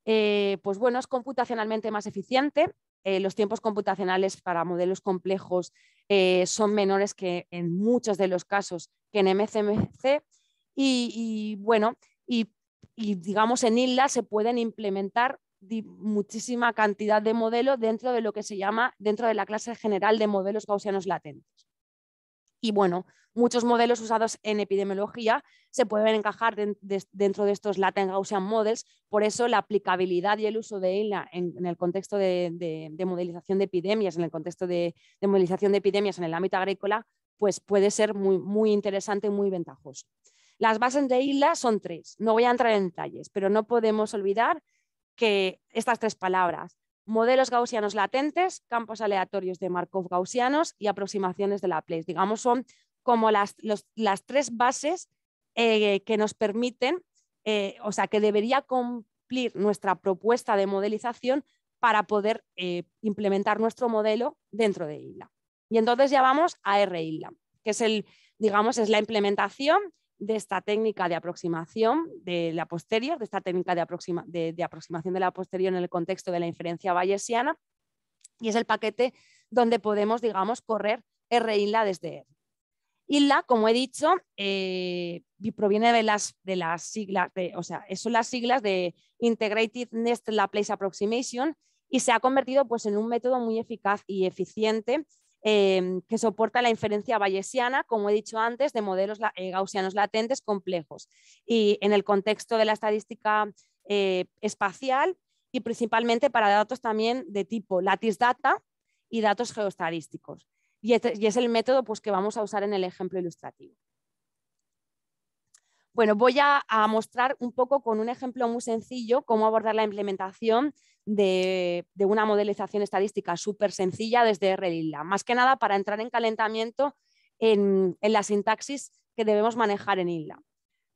Speaker 2: eh, pues bueno, es computacionalmente más eficiente. Eh, los tiempos computacionales para modelos complejos eh, son menores que en muchos de los casos que en MCMC. Y, bueno, y, digamos en ILLA se pueden implementar muchísima cantidad de modelos dentro de lo que se llama, dentro de la clase general de modelos gaussianos latentes. Y bueno, muchos modelos usados en epidemiología se pueden encajar dentro de estos Latin Gaussian Models, por eso la aplicabilidad y el uso de ILA en, el contexto de, modelización de epidemias, en el contexto de, modelización de epidemias en el ámbito agrícola, pues puede ser muy, muy interesante y muy ventajoso. Las bases de ILA son tres, no voy a entrar en detalles, pero no podemos olvidar que estas tres palabras, modelos gaussianos latentes, campos aleatorios de Markov gaussianos y aproximaciones de Laplace. Digamos, son como las, tres bases eh, que nos permiten, eh, o sea, que debería cumplir nuestra propuesta de modelización para poder eh, implementar nuestro modelo dentro de ILA. Y entonces ya vamos a r que es, el, digamos, es la implementación de esta técnica de aproximación de la posterior, de esta técnica de, de, aproximación de la posterior en el contexto de la inferencia bayesiana, y es el paquete donde podemos, digamos, correr R desde R. ILA, como he dicho, eh, proviene de las, de las siglas, de, o sea, son las siglas de Integrated Nest La Approximation y se ha convertido pues, en un método muy eficaz y eficiente Em, que soporta la inferencia bayesiana, como he dicho antes, de modelos eh, gaussianos latentes complejos. Y en el contexto de la estadística eh, espacial y principalmente para datos también de tipo lattice data y datos geoestadísticos. Este, y, es el método pues, que vamos a usar en el ejemplo ilustrativo. Bueno, voy a, mostrar un poco con un ejemplo muy sencillo cómo abordar la implementación de, una modelización estadística súper sencilla desde RLILA, más que nada para entrar en calentamiento en, la sintaxis que debemos manejar en ILA.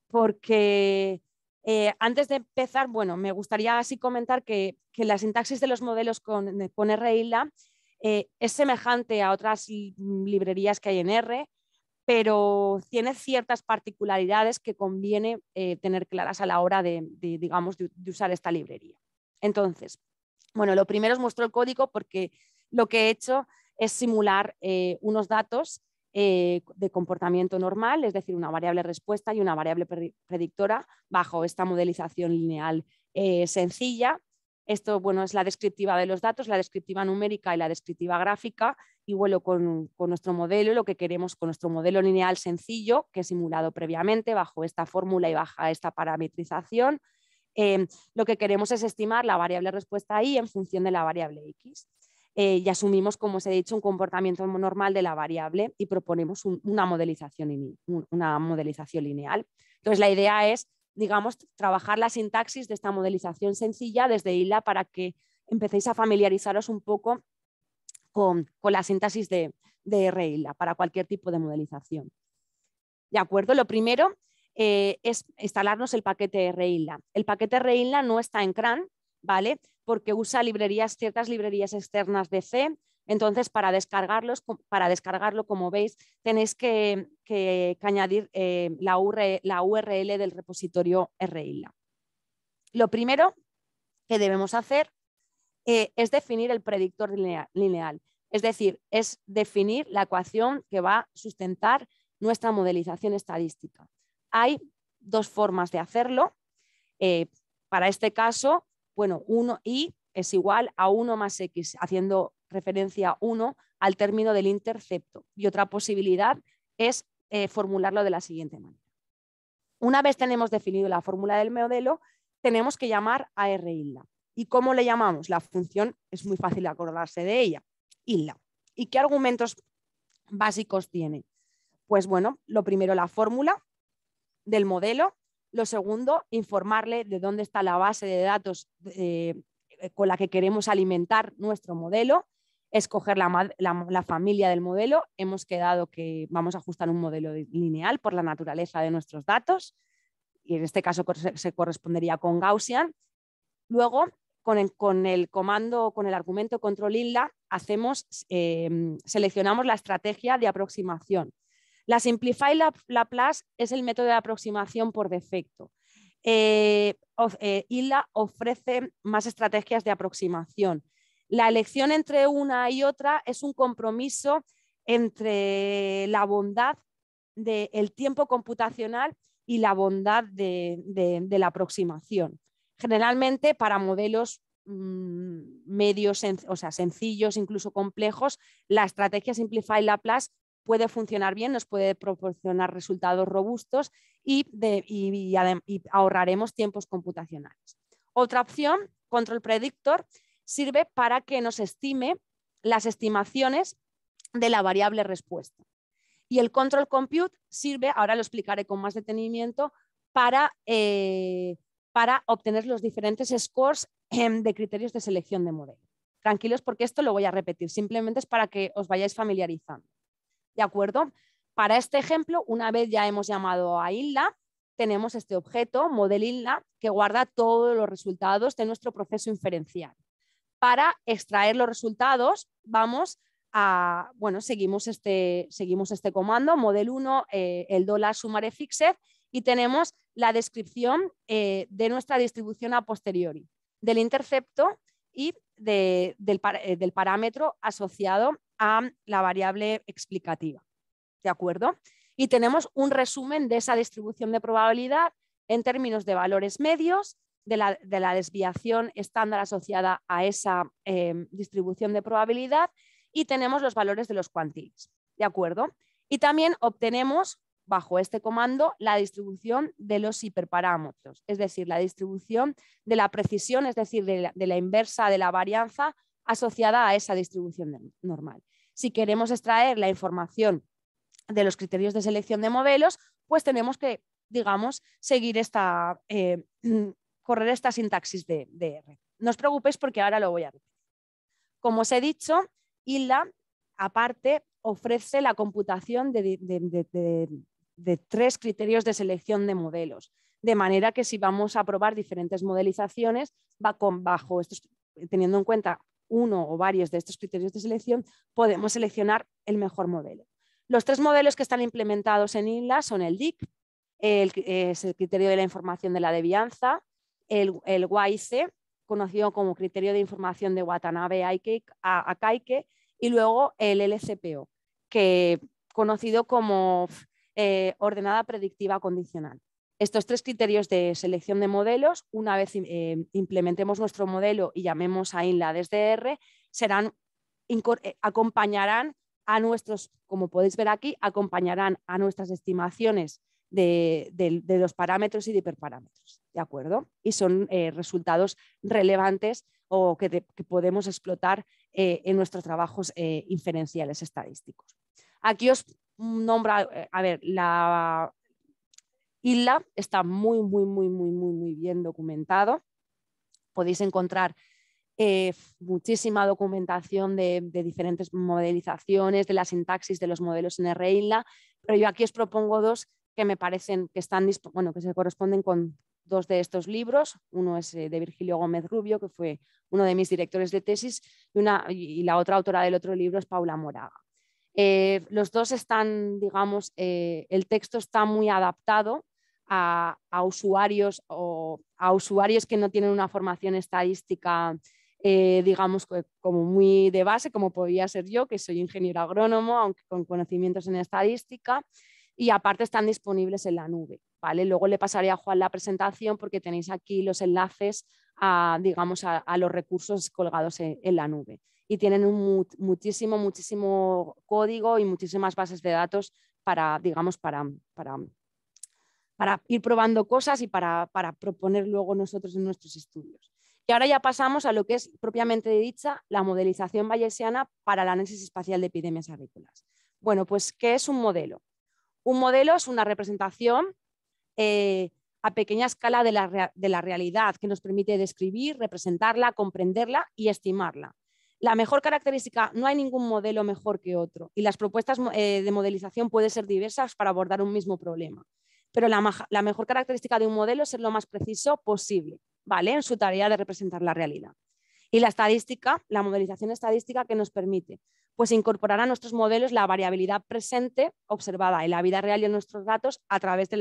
Speaker 2: Porque eh, antes de empezar, bueno, me gustaría así comentar que, la sintaxis de los modelos con, R RILA eh, es semejante a otras librerías que hay en R, pero tiene ciertas particularidades que conviene eh, tener claras a la hora de, digamos, de, usar esta librería. Entonces, bueno, lo primero os muestro el código porque lo que he hecho es simular eh, unos datos eh, de comportamiento normal, es decir, una variable respuesta y una variable predictora bajo esta modelización lineal eh, sencilla. Esto bueno, es la descriptiva de los datos, la descriptiva numérica y la descriptiva gráfica. Y vuelo con, con nuestro modelo, lo que queremos con nuestro modelo lineal sencillo, que he simulado previamente bajo esta fórmula y bajo esta parametrización, Em, lo que queremos es estimar la variable respuesta Y en función de la variable x. Eh, y asumimos, como os he dicho, un comportamiento normal de la variable y proponemos una, modelización lineal. Entonces, la idea es, digamos, trabajar la sintaxis de esta modelización sencilla desde ILA para que empecéis a familiarizaros un poco con, la sintaxis de, de para cualquier tipo de modelización. ¿De acuerdo? Lo primero eh, es instalarnos el paquete RILA El paquete Reinla no está en CRAN, ¿vale? Porque usa librerías, ciertas librerías externas de C. Entonces, para, para descargarlo, como veis, tenéis que, añadir eh, la, URL, del repositorio RILA Lo primero que debemos hacer eh, es definir el predictor lineal. Es decir, es definir la ecuación que va a sustentar nuestra modelización estadística. Hay dos formas de hacerlo. Eh, para este caso, bueno, 1 y es igual a 1 más x, haciendo referencia 1 al término del intercepto. Y otra posibilidad es eh, formularlo de la siguiente manera. Una vez tenemos definido la fórmula del modelo, tenemos que llamar a R ¿Y cómo le llamamos? La función es muy fácil acordarse de ella, isla. ¿Y qué argumentos básicos tiene? Pues bueno, lo primero la fórmula, del modelo. Lo segundo, informarle de dónde está la base de datos eh, eh, con la que queremos alimentar nuestro modelo, escoger la, familia del modelo. Hemos quedado que vamos a ajustar un modelo lineal por la naturaleza de nuestros datos y en este caso se correspondería con Gaussian. Luego, con el, comando, con el argumento control hacemos, eh, seleccionamos la estrategia de aproximación. La Simplify Laplace es el método de aproximación por defecto. Eh, eh, ILA ofrece más estrategias de aproximación. La elección entre una y otra es un compromiso entre la bondad del tiempo computacional y la bondad de, de la aproximación. Generalmente para modelos mm, medios, o sea, sencillos, incluso complejos, la estrategia Simplify Laplace puede funcionar bien, nos puede proporcionar resultados robustos y, ahorraremos tiempos computacionales. Otra opción, Control Predictor, sirve para que nos estime las estimaciones de la variable respuesta. Y el Control Compute sirve, ahora lo explicaré con más detenimiento, para, eh, obtener los diferentes scores em, de criterios de selección de modelo. Tranquilos porque esto lo voy a repetir, simplemente es para que os vayáis familiarizando. ¿De acuerdo? Para este ejemplo, una vez ya hemos llamado a Hilda, tenemos este objeto, model que guarda todos los resultados de nuestro proceso inferencial. Para extraer los resultados, vamos a, bueno, seguimos este, seguimos este comando, model 1, eh, el dólar sumare fixed, y tenemos la descripción eh, de nuestra distribución a posteriori, del intercepto y del, eh, del, parámetro asociado a la variable explicativa. ¿De acuerdo? Y tenemos un resumen de esa distribución de probabilidad en términos de valores medios, de la, desviación estándar asociada a esa em, distribución de probabilidad y tenemos los valores de los cuantiles. ¿De acuerdo? Y también obtenemos bajo este comando la distribución de los hiperparámetros, es decir, la distribución de la precisión, es decir, de la inversa de la varianza asociada a esa distribución normal. Si queremos extraer la información de los criterios de selección de modelos, pues tenemos que, digamos, seguir esta, eh, <clears throat> correr esta sintaxis de, R. No os preocupéis porque ahora lo voy a repetir. Como os he dicho, ILA, aparte, ofrece la computación de, tres criterios de selección de modelos. De manera que si vamos a probar diferentes modelizaciones, va con bajo, esto teniendo en cuenta uno o varios de estos criterios de selección, podemos seleccionar el mejor modelo. Los tres modelos que están implementados en INLA son el DIC, el, el criterio de la información de la devianza, el, el YC, conocido como criterio de información de Watanabe Akaike, y luego el LCPO, que conocido como eh, ordenada predictiva condicional estos tres criterios de selección de modelos, una vez eh, implementemos nuestro modelo y llamemos a INLA desde R, serán, eh, acompañarán a nuestros, como podéis ver aquí, acompañarán a nuestras estimaciones de, los parámetros y de hiperparámetros, ¿de acuerdo? Y son eh, resultados relevantes o que, podemos explotar en nuestros trabajos inferenciales estadísticos. Aquí os nombra, a ver, la, Isla está muy, muy, muy, muy, muy, bien documentado. Podéis encontrar eh, muchísima documentación de, diferentes modelizaciones, de la sintaxis de los modelos en RILA, pero yo aquí os propongo dos que me parecen que, están, bueno, que se corresponden con dos de estos libros. Uno es eh, de Virgilio Gómez Rubio, que fue uno de mis directores de tesis, y, la otra autora del otro libro es Paula Moraga. Eh, los dos están, digamos, el texto está muy adaptado a, usuarios o a usuarios que no tienen una formación estadística, eh, digamos, como muy de base, como podría ser yo, que soy ingeniero agrónomo, aunque con conocimientos en estadística, y aparte están disponibles en la nube. ¿vale? Luego le pasaré a Juan la presentación porque tenéis aquí los enlaces a, digamos, a, los recursos colgados en, la nube. Y tienen un muchísimo, muchísimo código y muchísimas bases de datos para, digamos, para, para para ir probando cosas y para, proponer luego nosotros en nuestros estudios. Y ahora ya pasamos a lo que es propiamente dicha la modelización bayesiana para el análisis espacial de epidemias agrícolas. Bueno, pues, ¿qué es un modelo? Un modelo es una representación eh, a pequeña escala de la, realidad que nos permite describir, representarla, comprenderla y estimarla. La mejor característica, no hay ningún modelo mejor que otro y las propuestas eh, de modelización pueden ser diversas para abordar un mismo problema pero la, mejor característica de un modelo es ser lo más preciso posible, ¿vale? En su tarea de representar la realidad. Y la estadística, la modelización estadística que nos permite, pues incorporar a nuestros modelos la variabilidad presente observada en la vida real y en nuestros datos a través de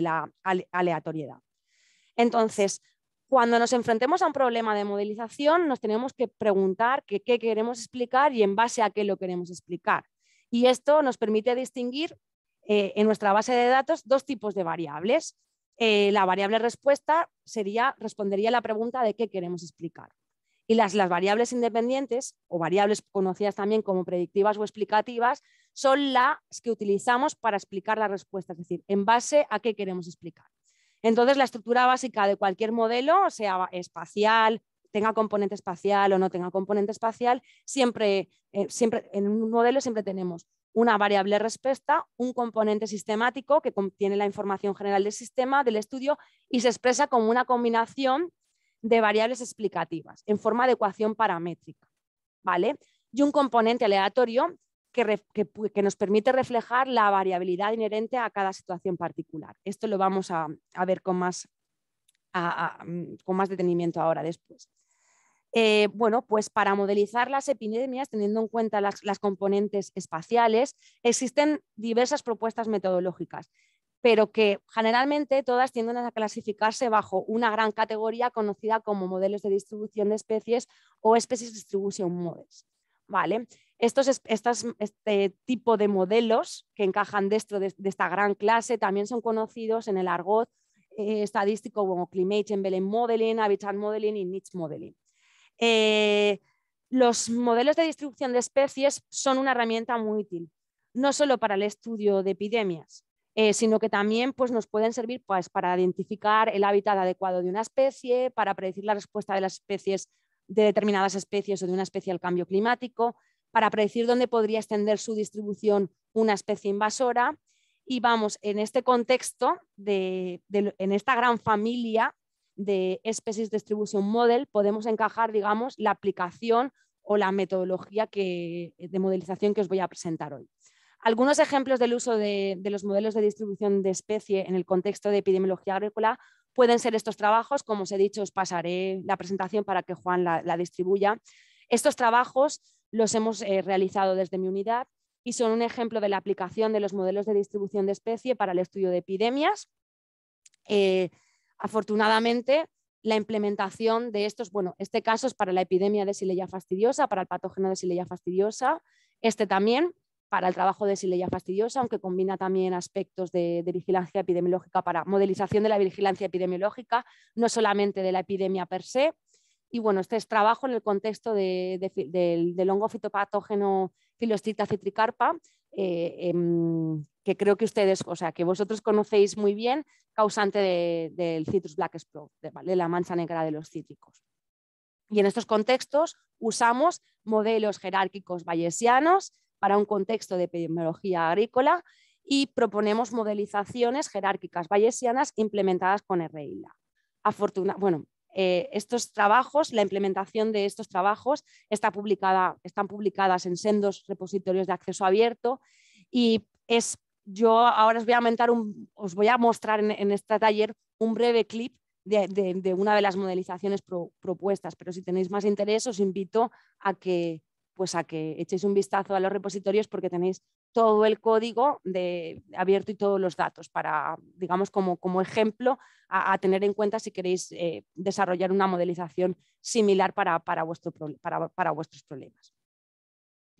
Speaker 2: la, aleatoriedad. Entonces, cuando nos enfrentemos a un problema de modelización, nos tenemos que preguntar qué queremos explicar y en base a qué lo queremos explicar. Y esto nos permite distinguir eh, en nuestra base de datos dos tipos de variables. Eh, la variable respuesta sería, respondería la pregunta de qué queremos explicar. Y las, variables independientes, o variables conocidas también como predictivas o explicativas, son las que utilizamos para explicar la respuesta, es decir, en base a qué queremos explicar. Entonces, la estructura básica de cualquier modelo, sea espacial, tenga componente espacial o no tenga componente espacial, siempre, eh, siempre en un modelo siempre tenemos una variable respuesta, un componente sistemático que contiene la información general del sistema, del estudio, y se expresa como una combinación de variables explicativas en forma de ecuación paramétrica. ¿vale? Y un componente aleatorio que, nos permite reflejar la variabilidad inherente a cada situación particular. Esto lo vamos a, ver con más, mm, con más detenimiento ahora después. Eh, bueno, pues para modelizar las epidemias, teniendo en cuenta las, componentes espaciales, existen diversas propuestas metodológicas pero que generalmente todas tienden a clasificarse bajo una gran categoría conocida como modelos de distribución de especies o Species Distribution Models. ¿Vale? Estos, este tipo de modelos que encajan dentro de, esta gran clase también son conocidos en el argot eh, estadístico como Climate Envelope Modeling, Habitat Modeling y Niche Modeling. Eh, los modelos de distribución de especies son una herramienta muy útil, no solo para el estudio de epidemias, eh, sino que también pues, nos pueden servir pues, para identificar el hábitat adecuado de una especie, para predecir la respuesta de las especies de determinadas especies o de una especie al cambio climático, para predecir dónde podría extender su distribución una especie invasora. Y vamos, en este contexto, de, en esta gran familia de Species Distribution Model podemos encajar, digamos, la aplicación o la metodología que, de modelización que os voy a presentar hoy. Algunos ejemplos del uso de, de, los modelos de distribución de especie en el contexto de epidemiología agrícola pueden ser estos trabajos, como os he dicho, os pasaré la presentación para que Juan la, distribuya. Estos trabajos los hemos eh, realizado desde mi unidad y son un ejemplo de la aplicación de los modelos de distribución de especie para el estudio de epidemias. Eh, Afortunadamente, la implementación de estos, bueno, este caso es para la epidemia de Sileya fastidiosa, para el patógeno de Sileya fastidiosa, este también para el trabajo de Sileya fastidiosa, aunque combina también aspectos de, de vigilancia epidemiológica para modelización de la vigilancia epidemiológica, no solamente de la epidemia per se, y bueno, este es trabajo en el contexto del, hongo fitopatógeno Filostricta citricarpa, eh, em, que creo que ustedes, o sea, que vosotros conocéis muy bien, causante del citrus black spot, de la mancha negra de los cítricos. Y en estos contextos usamos modelos jerárquicos bayesianos para un contexto de epidemiología agrícola y proponemos modelizaciones jerárquicas bayesianas implementadas con RILA. Afortuna bueno, eh, estos trabajos, la implementación de estos trabajos está publicada, están publicadas en sendos repositorios de acceso abierto y es, yo ahora os voy a, mostrar en, este taller un breve clip de, una de las modelizaciones propuestas, pero si tenéis más interés os invito a que, pues a que echéis un vistazo a los repositorios porque tenéis todo el código de, abierto y todos los datos para, digamos, como, como ejemplo a, tener en cuenta si queréis eh, desarrollar una modelización similar para, para, vuestro, para, para vuestros problemas.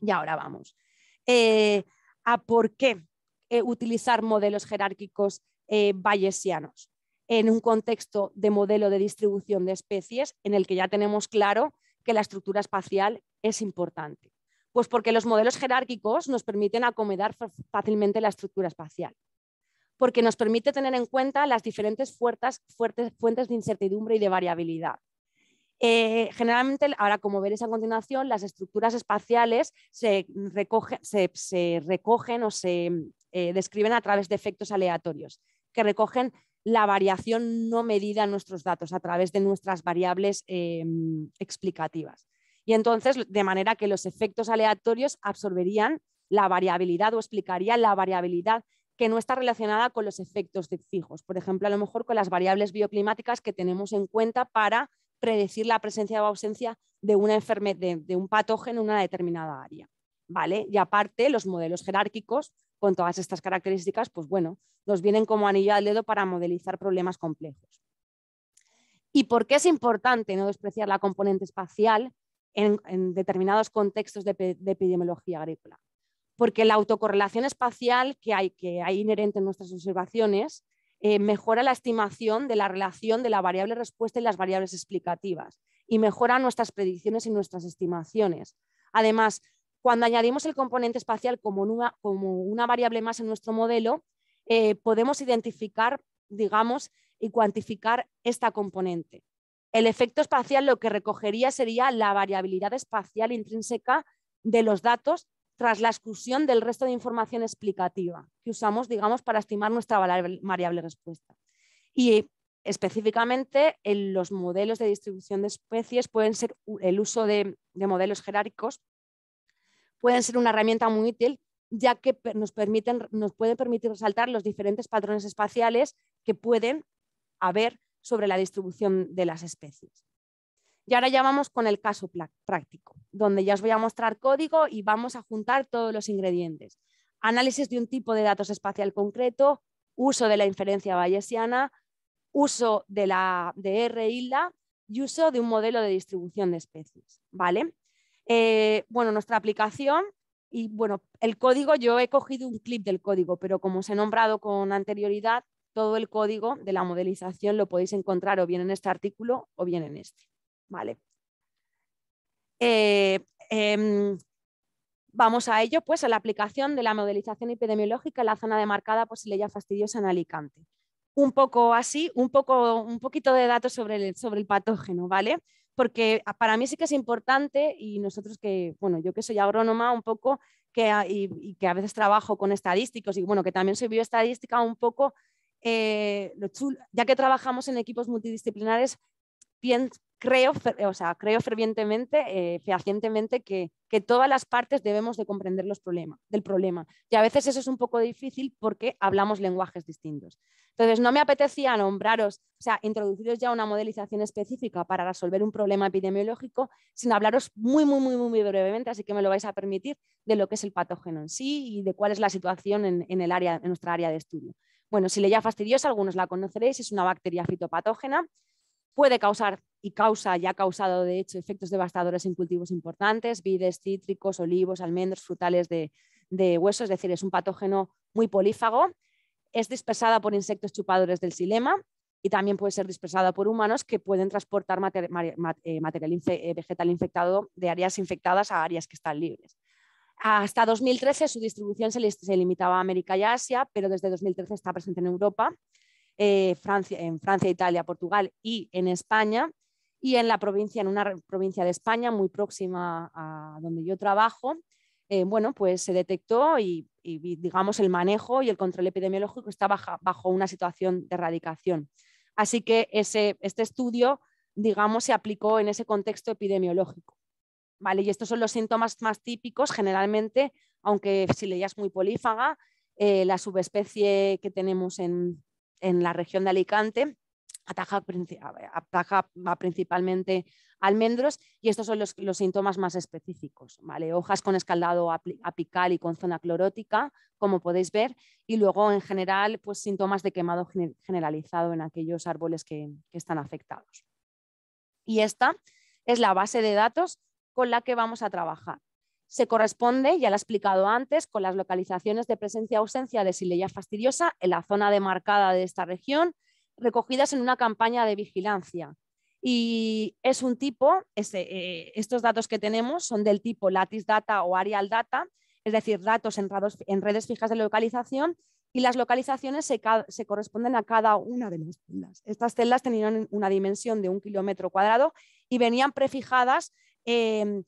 Speaker 2: Y ahora vamos eh, a por qué eh, utilizar modelos jerárquicos bayesianos en un contexto de modelo de distribución de especies en el que ya tenemos claro que la estructura espacial es importante? Pues porque los modelos jerárquicos nos permiten acomodar fácilmente la estructura espacial, porque nos permite tener en cuenta las diferentes fuentes de incertidumbre y de variabilidad. Eh, generalmente, ahora como veréis a continuación, las estructuras espaciales se, recogen o se eh, describen a través de efectos aleatorios, que recogen la variación no medida en nuestros datos a través de nuestras variables em, explicativas. Y entonces, de manera que los efectos aleatorios absorberían la variabilidad o explicarían la variabilidad que no está relacionada con los efectos fijos. Por ejemplo, a lo mejor con las variables bioclimáticas que tenemos en cuenta para predecir la presencia o ausencia de un patógeno en una determinada área. ¿vale? Y aparte, los modelos jerárquicos con todas estas características, pues bueno, nos vienen como anillo al dedo para modelizar problemas complejos. ¿Y por qué es importante no despreciar la componente espacial en, determinados contextos de, epidemiología agrícola? Porque la autocorrelación espacial que hay, que hay inherente en nuestras observaciones eh, mejora la estimación de la relación de la variable respuesta y las variables explicativas y mejora nuestras predicciones y nuestras estimaciones. Además, cuando añadimos el componente espacial como una, como una variable más en nuestro modelo, eh, podemos identificar, digamos, y cuantificar esta componente. El efecto espacial lo que recogería sería la variabilidad espacial intrínseca de los datos tras la exclusión del resto de información explicativa que usamos, digamos, para estimar nuestra variable respuesta. Y específicamente en los modelos de distribución de especies pueden ser el uso de modelos jerárquicos pueden ser una herramienta muy útil ya que nos, pueden permitir resaltar los diferentes patrones espaciales que pueden haber sobre la distribución de las especies. Y ahora ya vamos con el caso práctico, donde ya os voy a mostrar código y vamos a juntar todos los ingredientes. Análisis de un tipo de datos espacial concreto, uso de la inferencia bayesiana, uso de la de r y uso de un modelo de distribución de especies. ¿vale? Eh, bueno, nuestra aplicación y bueno, el código, yo he cogido un clip del código, pero como os he nombrado con anterioridad, todo el código de la modelización lo podéis encontrar o bien en este artículo o bien en este. Vale. Eh, em, vamos a ello, pues a la aplicación de la modelización epidemiológica en la zona demarcada por ya fastidiosa en Alicante. Un poco así, un, poco, un poquito de datos sobre el, sobre el patógeno, ¿vale? porque ah, para mí sí que es importante y nosotros que, bueno, yo que soy agrónoma un poco que, ah, y, que a veces trabajo con estadísticos y bueno, que también soy bioestadística un poco, eh, lo chulo, ya que trabajamos en equipos multidisciplinares, creo, o sea, creo fervientemente, eh, fehacientemente que, que, todas las partes debemos de comprender los problemas, del problema. Y a veces eso es un poco difícil porque hablamos lenguajes distintos. Entonces, no me apetecía nombraros, o sea, introduciros ya una modelización específica para resolver un problema epidemiológico, sin hablaros muy, muy, muy, muy brevemente, así que me lo vais a permitir, de lo que es el patógeno en sí y de cuál es la situación en, en el área, en nuestra área de estudio. Bueno, si le ya fastidiosa, algunos la conoceréis, es una bacteria fitopatógena puede causar y causa, ya ha causado de hecho, efectos devastadores en cultivos importantes, vides, cítricos, olivos, almendros, frutales de, de hueso, es decir, es un patógeno muy polífago. Es dispersada por insectos chupadores del silema y también puede ser dispersada por humanos que pueden transportar eh, material eh, vegetal infectado de áreas infectadas a áreas que están libres. Hasta 2013 su distribución se, se limitaba a América y Asia, pero desde 2013 está presente en Europa eh, Francia, en Francia, Italia, Portugal y en España. Y en la provincia, en una provincia de España muy próxima a donde yo trabajo, eh, bueno, pues se detectó y, digamos el manejo y el control epidemiológico está bajo una situación de erradicación. Así que ese, este estudio, digamos, se aplicó en ese contexto epidemiológico. Y estos son los síntomas más típicos, generalmente, aunque si leías muy polífaga, eh, la subespecie que tenemos en, en la región de Alicante, ataja, principalmente almendros y estos son los, síntomas más específicos. Hojas con escaldado apical y con zona clorótica, como podéis ver, y luego en general pues, síntomas de quemado generalizado en aquellos árboles que están afectados. Y esta es la base de datos con la que vamos a trabajar se corresponde, ya lo he explicado antes, con las localizaciones de presencia-ausencia de Sileya fastidiosa en la zona demarcada de esta región, recogidas en una campaña de vigilancia. Y es un tipo, este, eh, estos datos que tenemos son del tipo Lattice Data o Arial Data, es decir, datos en, en redes fijas de localización y las localizaciones se, corresponden a cada una de las celdas. Estas celdas tenían una dimensión de un kilómetro cuadrado y venían prefijadas eh,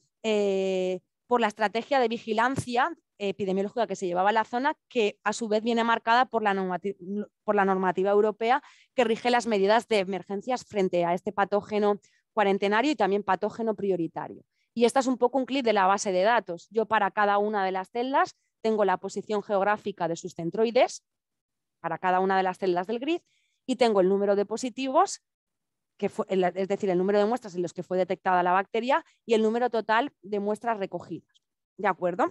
Speaker 2: por la estrategia de vigilancia epidemiológica que se llevaba a la zona, que a su vez viene marcada por la, normativa, europea que rige las medidas de emergencias frente a este patógeno cuarentenario y también patógeno prioritario. Y esta es un poco un clip de la base de datos. Yo para cada una de las celdas tengo la posición geográfica de sus centroides, para cada una de las celdas del grid, y tengo el número de positivos es decir, el número de muestras en los que fue detectada la bacteria y el número total de muestras recogidas. ¿De acuerdo?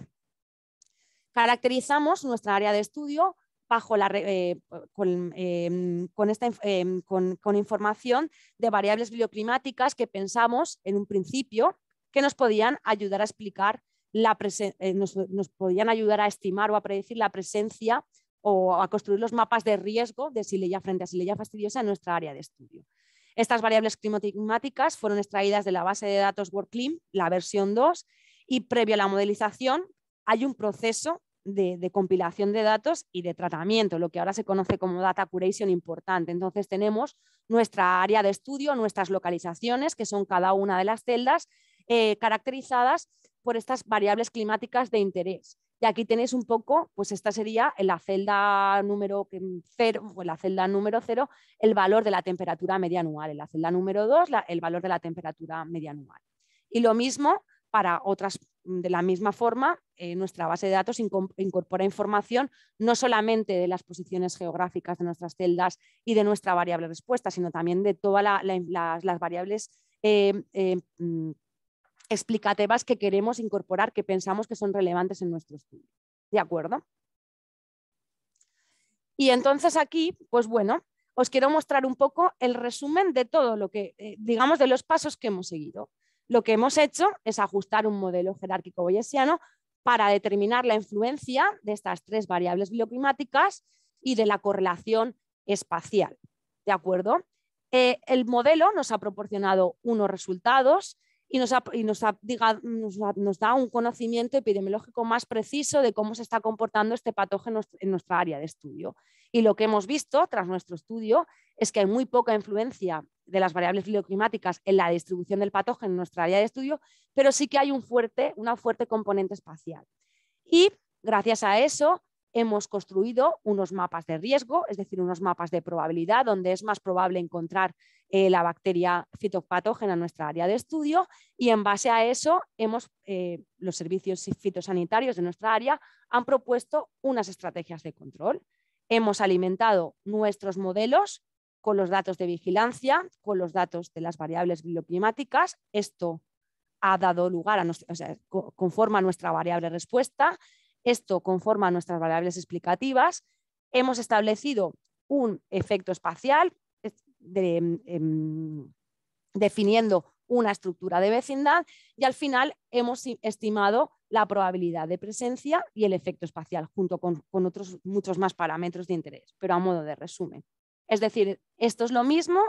Speaker 2: Caracterizamos nuestra área de estudio bajo la, eh, em, em, con, información de variables bioclimáticas que pensamos en un principio que nos podían ayudar a explicar eh, nos, podían ayudar a estimar o a predecir la presencia o a construir los mapas de riesgo de Sileya frente a Sileya fastidiosa en nuestra área de estudio. Estas variables climáticas fueron extraídas de la base de datos WorkClim, la versión 2, y previo a la modelización hay un proceso de, compilación de datos y de tratamiento, lo que ahora se conoce como data curation importante. Entonces tenemos nuestra área de estudio, nuestras localizaciones, que son cada una de las celdas, eh, caracterizadas por estas variables climáticas de interés. Y aquí tenéis un poco, pues esta sería en la celda número mm, cero la celda número cero el valor de la temperatura media anual. En la celda número 2, el valor de la temperatura media anual. Y lo mismo para otras, mm, de la misma forma, eh, nuestra base de datos incorpora información no solamente de las posiciones geográficas de nuestras celdas y de nuestra variable respuesta, sino también de todas las, variables eh, eh, mm, explicativas que queremos incorporar, que pensamos que son relevantes en nuestro estudio. ¿De acuerdo? Y entonces aquí, pues bueno, os quiero mostrar un poco el resumen de todo lo que, eh, digamos, de los pasos que hemos seguido. Lo que hemos hecho es ajustar un modelo jerárquico bayesiano para determinar la influencia de estas tres variables bioclimáticas y de la correlación espacial. ¿De acuerdo? Eh, el modelo nos ha proporcionado unos resultados y nos, da un conocimiento epidemiológico más preciso de cómo se está comportando este patógeno en nuestra área de estudio. Y lo que hemos visto tras nuestro estudio es que hay muy poca influencia de las variables climáticas en la distribución del patógeno en nuestra área de estudio, pero sí que hay una fuerte componente espacial. Y gracias a eso hemos construido unos mapas de riesgo, es decir, unos mapas de probabilidad donde es más probable encontrar eh, la bacteria fitopatógena en nuestra área de estudio y en base a eso hemos, eh, los servicios fitosanitarios de nuestra área han propuesto unas estrategias de control. Hemos alimentado nuestros modelos con los datos de vigilancia, con los datos de las variables bioclimáticas. Esto ha dado lugar a, conforma nuestra variable respuesta esto conforma nuestras variables explicativas. Hemos establecido un efecto espacial de, em, em, definiendo una estructura de vecindad y al final hemos estimado la probabilidad de presencia y el efecto espacial junto con, otros muchos más parámetros de interés, pero a modo de resumen. Es decir, esto es lo mismo,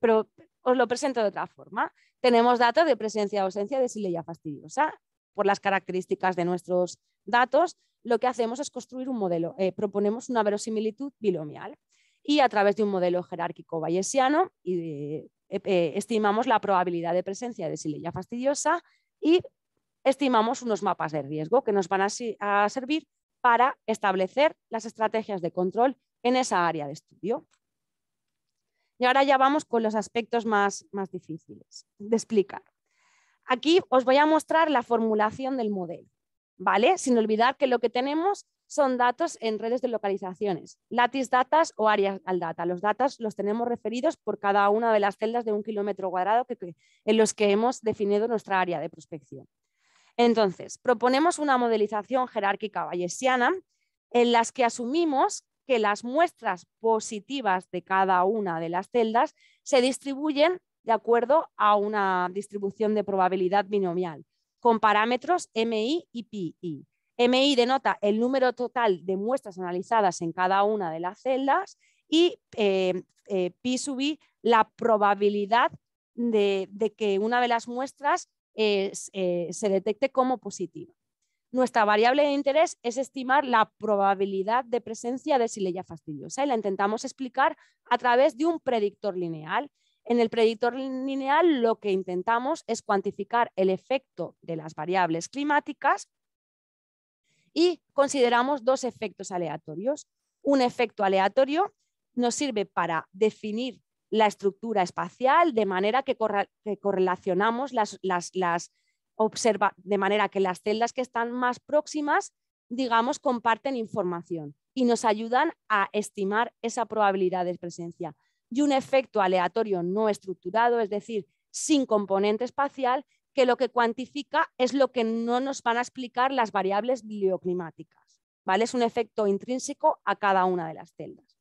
Speaker 2: pero os lo presento de otra forma. Tenemos datos de presencia o ausencia de sileya fastidiosa por las características de nuestros datos, lo que hacemos es construir un modelo, eh, proponemos una verosimilitud bilomial y a través de un modelo jerárquico bayesiano eh, eh, estimamos la probabilidad de presencia de sililla fastidiosa y estimamos unos mapas de riesgo que nos van a, a servir para establecer las estrategias de control en esa área de estudio. Y ahora ya vamos con los aspectos más, más difíciles de explicar. Aquí os voy a mostrar la formulación del modelo, ¿vale? Sin olvidar que lo que tenemos son datos en redes de localizaciones, lattice datas o áreas al data. Los datos los tenemos referidos por cada una de las celdas de un kilómetro cuadrado en los que hemos definido nuestra área de prospección. Entonces, proponemos una modelización jerárquica bayesiana en las que asumimos que las muestras positivas de cada una de las celdas se distribuyen de acuerdo a una distribución de probabilidad binomial con parámetros MI y PI. MI denota el número total de muestras analizadas en cada una de las celdas y eh, eh, pi sub I la probabilidad de, que una de las muestras eh, se detecte como positiva. Nuestra variable de interés es estimar la probabilidad de presencia de sileya fastidiosa y la intentamos explicar a través de un predictor lineal. En el predictor lineal lo que intentamos es cuantificar el efecto de las variables climáticas y consideramos dos efectos aleatorios. Un efecto aleatorio nos sirve para definir la estructura espacial de manera que, correlacionamos las, de manera que las celdas que están más próximas, digamos, comparten información y nos ayudan a estimar esa probabilidad de presencia y un efecto aleatorio no estructurado, es decir, sin componente espacial, que lo que cuantifica es lo que no nos van a explicar las variables bioclimáticas. ¿vale? Es un efecto intrínseco a cada una de las celdas.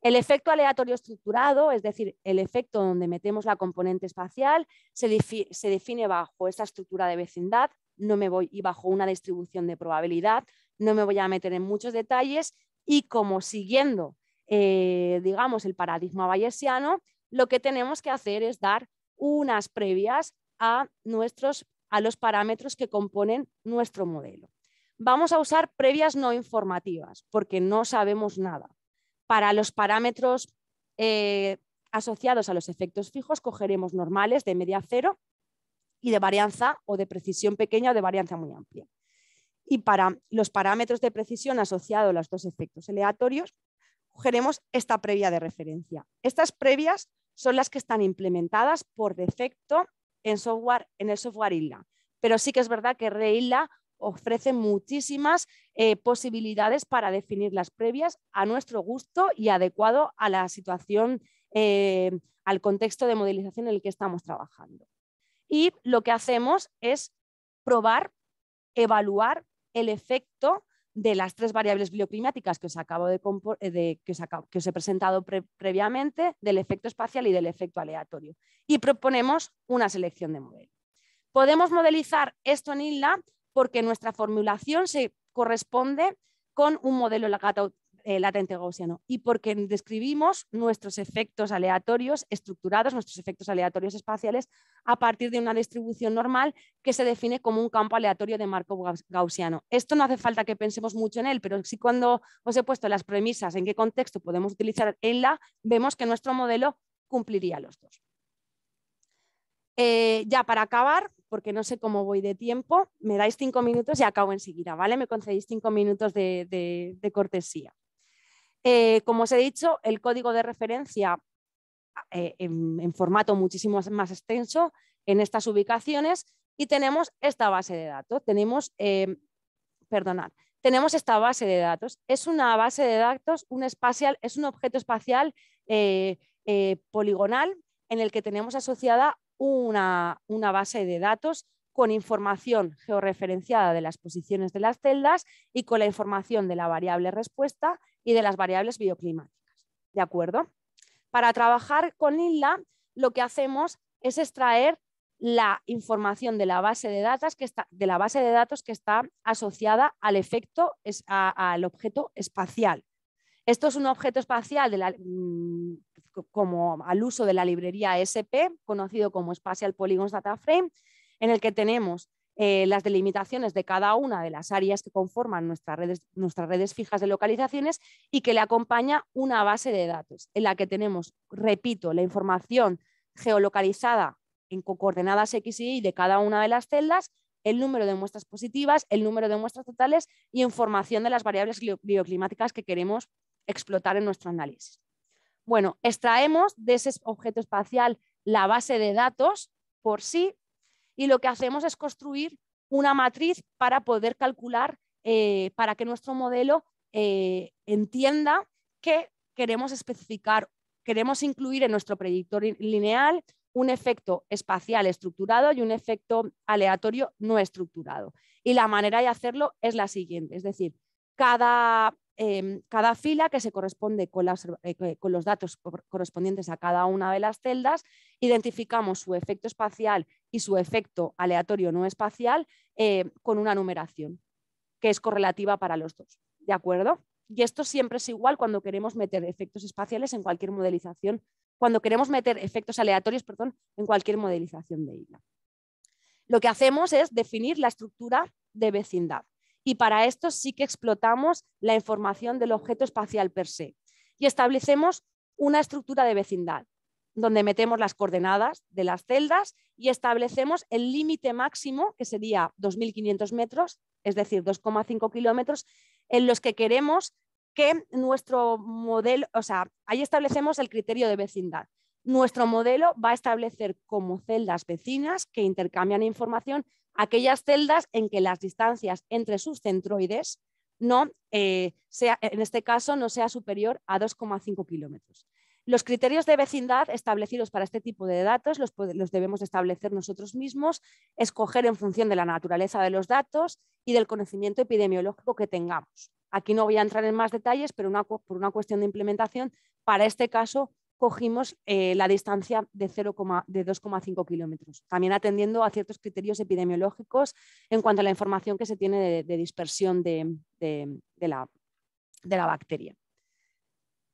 Speaker 2: El efecto aleatorio estructurado, es decir, el efecto donde metemos la componente espacial, se, define bajo esta estructura de vecindad, no me voy y bajo una distribución de probabilidad, no me voy a meter en muchos detalles y como siguiendo eh, digamos, el paradigma bayesiano, lo que tenemos que hacer es dar unas previas a, nuestros, a los parámetros que componen nuestro modelo. Vamos a usar previas no informativas porque no sabemos nada. Para los parámetros eh, asociados a los efectos fijos cogeremos normales de media cero y de varianza o de precisión pequeña o de varianza muy amplia. Y para los parámetros de precisión asociados a los dos efectos aleatorios cogeremos esta previa de referencia. Estas previas son las que están implementadas por defecto en, software, en el software ILLA, pero sí que es verdad que ReILA ofrece muchísimas eh, posibilidades para definir las previas a nuestro gusto y adecuado a la situación, eh, al contexto de modelización en el que estamos trabajando. Y lo que hacemos es probar, evaluar el efecto de las tres variables bioclimáticas que os, acabo de, eh, que, os he presentado previamente, del efecto espacial y del efecto aleatorio. Y proponemos una selección de modelos. Podemos modelizar esto en INLA porque nuestra formulación se corresponde con un modelo eh, latente gaussiano y porque describimos nuestros efectos aleatorios estructurados, nuestros efectos aleatorios espaciales, a partir de una distribución normal que se define como un campo aleatorio de marco gaussiano. Esto no hace falta que pensemos mucho en él, pero sí cuando os he puesto las premisas, en qué contexto podemos utilizar en la, vemos que nuestro modelo cumpliría los dos. Eh, ya para acabar, porque no sé cómo voy de tiempo, me dais cinco minutos y acabo enseguida, ¿vale? Me concedéis cinco minutos de cortesía. Eh, como os he dicho, el código de referencia eh, en, formato muchísimo más extenso en estas ubicaciones y tenemos esta base de datos. Tenemos, eh, tenemos esta base de datos. Es una base de datos, un espacial, es un objeto espacial poligonal en el que tenemos asociada una, una base de datos con información georreferenciada de las posiciones de las celdas y con la información de la variable respuesta y de las variables bioclimáticas. ¿De acuerdo? Para trabajar con INLA, lo que hacemos es extraer la información de la base de datos que está, de la base de datos que está asociada al efecto, al objeto espacial. Esto es un objeto espacial mm, como al uso de la librería SP, conocido como Spatial Polygons Data Frame, en el que tenemos eh, las delimitaciones de cada una de las áreas que conforman nuestras redes, nuestras redes fijas de localizaciones y que le acompaña una base de datos en la que tenemos, repito, la información geolocalizada en coordenadas X y Y de cada una de las celdas, el número de muestras positivas, el número de muestras totales y información de las variables bioclimáticas que queremos explotar en nuestro análisis. Bueno, extraemos de ese objeto espacial la base de datos por sí y lo que hacemos es construir una matriz para poder calcular, eh, para que nuestro modelo eh, entienda que queremos especificar, queremos incluir en nuestro predictor lineal un efecto espacial estructurado y un efecto aleatorio no estructurado. Y la manera de hacerlo es la siguiente, es decir, cada Em, cada fila que se corresponde con, eh, los datos correspondientes a cada una de las celdas, identificamos su efecto espacial y su efecto aleatorio no espacial eh, con una numeración que es correlativa para los dos. ¿De acuerdo? Y esto siempre es igual cuando queremos meter efectos espaciales en cualquier modelización, cuando queremos meter efectos aleatorios, perdón, en cualquier modelización de isla. Lo que hacemos es definir la estructura de vecindad y para esto sí que explotamos la información del objeto espacial per se y establecemos una estructura de vecindad donde metemos las coordenadas de las celdas y establecemos el límite máximo, que sería 2.500 metros, es decir, 2,5 kilómetros, en los que queremos que nuestro modelo, o sea, ahí establecemos el criterio de vecindad. Nuestro modelo va a establecer como celdas vecinas que intercambian información aquellas celdas en que las distancias entre sus centroides no eh, sea, en este caso, no sea superior a 2,5 kilómetros. Los criterios de vecindad establecidos para este tipo de datos los, debemos establecer nosotros mismos, escoger en función de la naturaleza de los datos y del conocimiento epidemiológico que tengamos. Aquí no voy a entrar en más detalles, pero por una cuestión de implementación, para este caso cogimos eh, la distancia de, 2,5 kilómetros, también atendiendo a ciertos criterios epidemiológicos en cuanto a la información que se tiene de, dispersión de, la, bacteria.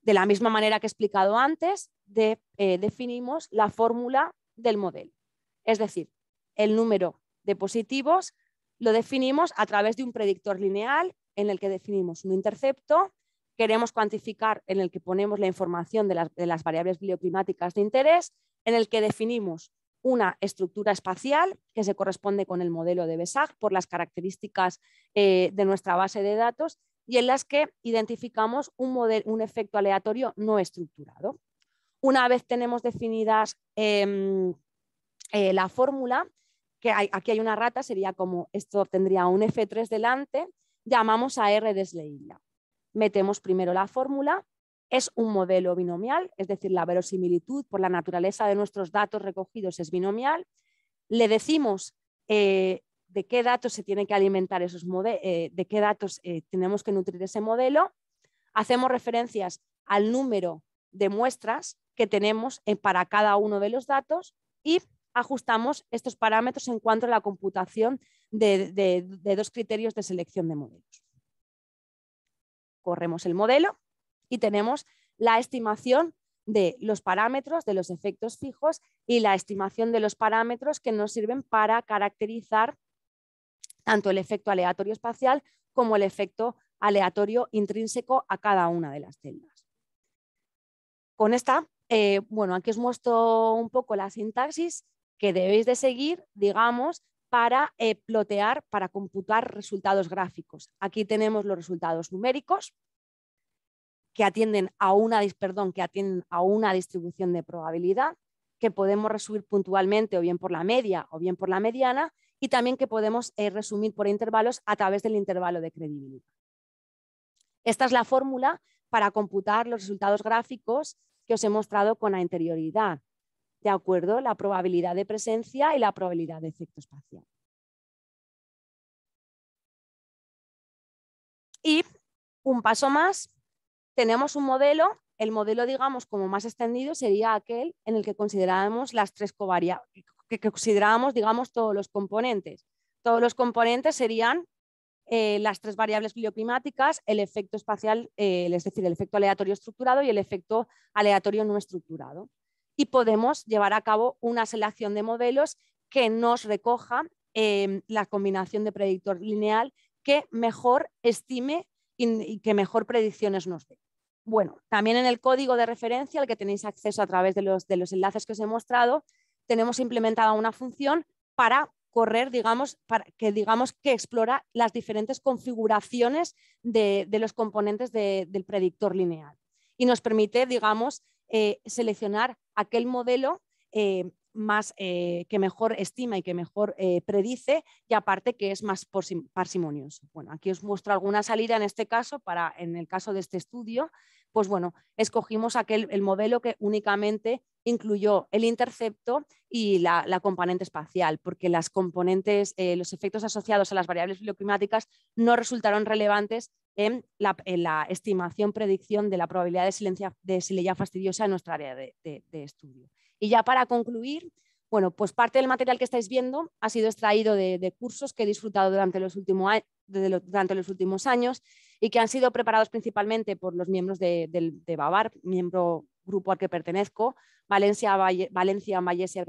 Speaker 2: De la misma manera que he explicado antes, eh, definimos la fórmula del modelo. Es decir, el número de positivos lo definimos a través de un predictor lineal en el que definimos un intercepto queremos cuantificar, en el que ponemos la información de las, variables bioclimáticas de interés, en el que definimos una estructura espacial que se corresponde con el modelo de BESAG por las características eh, de nuestra base de datos y en las que identificamos un, efecto aleatorio no estructurado. Una vez tenemos definidas em, eh, la fórmula, que aquí hay una rata, sería como esto tendría un F3 delante, llamamos a R de metemos primero la fórmula, es un modelo binomial, es decir, la verosimilitud por la naturaleza de nuestros datos recogidos es binomial. Le decimos eh, de qué datos se tiene que alimentar esos eh, de qué datos eh, tenemos que nutrir ese modelo. Hacemos referencias al número de muestras que tenemos para cada uno de los datos y ajustamos estos parámetros en cuanto a la computación de dos criterios de selección de modelos corremos el modelo y tenemos la estimación de los parámetros, de los efectos fijos y la estimación de los parámetros que nos sirven para caracterizar tanto el efecto aleatorio espacial como el efecto aleatorio intrínseco a cada una de las celdas. Con esta, eh, bueno, aquí os muestro un poco la sintaxis que debéis de seguir, digamos, para eh, plotear, para computar resultados gráficos. Aquí tenemos los resultados numéricos que atienden a una, que atienden a una distribución de probabilidad que podemos resumir puntualmente o bien por la media o bien por la mediana y también que podemos eh, resumir por intervalos a través del intervalo de credibilidad. Esta es la fórmula para computar los resultados gráficos que os he mostrado con anterioridad. ¿de acuerdo? La probabilidad de presencia y la probabilidad de efecto espacial. Y un paso más, tenemos un modelo, el modelo, digamos, como más extendido sería aquel en el que considerábamos las tres covariables, que considerábamos, digamos, todos los componentes. Todos los componentes serían eh, las tres variables bioclimáticas, el efecto espacial, eh, es decir, el efecto aleatorio estructurado y el efecto aleatorio no estructurado y podemos llevar a cabo una selección de modelos que nos recoja em, la combinación de predictor lineal que mejor estime y que mejor predicciones nos dé. Bueno, también en el código de referencia al que tenéis acceso a través de los, enlaces que os he mostrado, tenemos implementada una función para correr, digamos, para que digamos que explora las diferentes configuraciones de, los componentes del predictor lineal y nos permite, digamos, eh, seleccionar aquel modelo eh, más, eh, que mejor estima y que mejor eh, predice y aparte que es más parsimonioso. Bueno, aquí os muestro alguna salida en este caso, para, en el caso de este estudio, pues bueno, escogimos aquel, el modelo que únicamente incluyó el intercepto y la, componente espacial, porque las componentes, los efectos asociados a las variables bioclimáticas no resultaron relevantes en la, estimación, predicción de la probabilidad de, silencia, de silencia fastidiosa en nuestra área de, estudio. Y ya para concluir, bueno, pues parte del material que estáis viendo ha sido extraído de, cursos que he disfrutado durante los, durante los, últimos años y que han sido preparados principalmente por los miembros de, Bavar, miembro grupo al que pertenezco, Valencia, Valencia Mayes y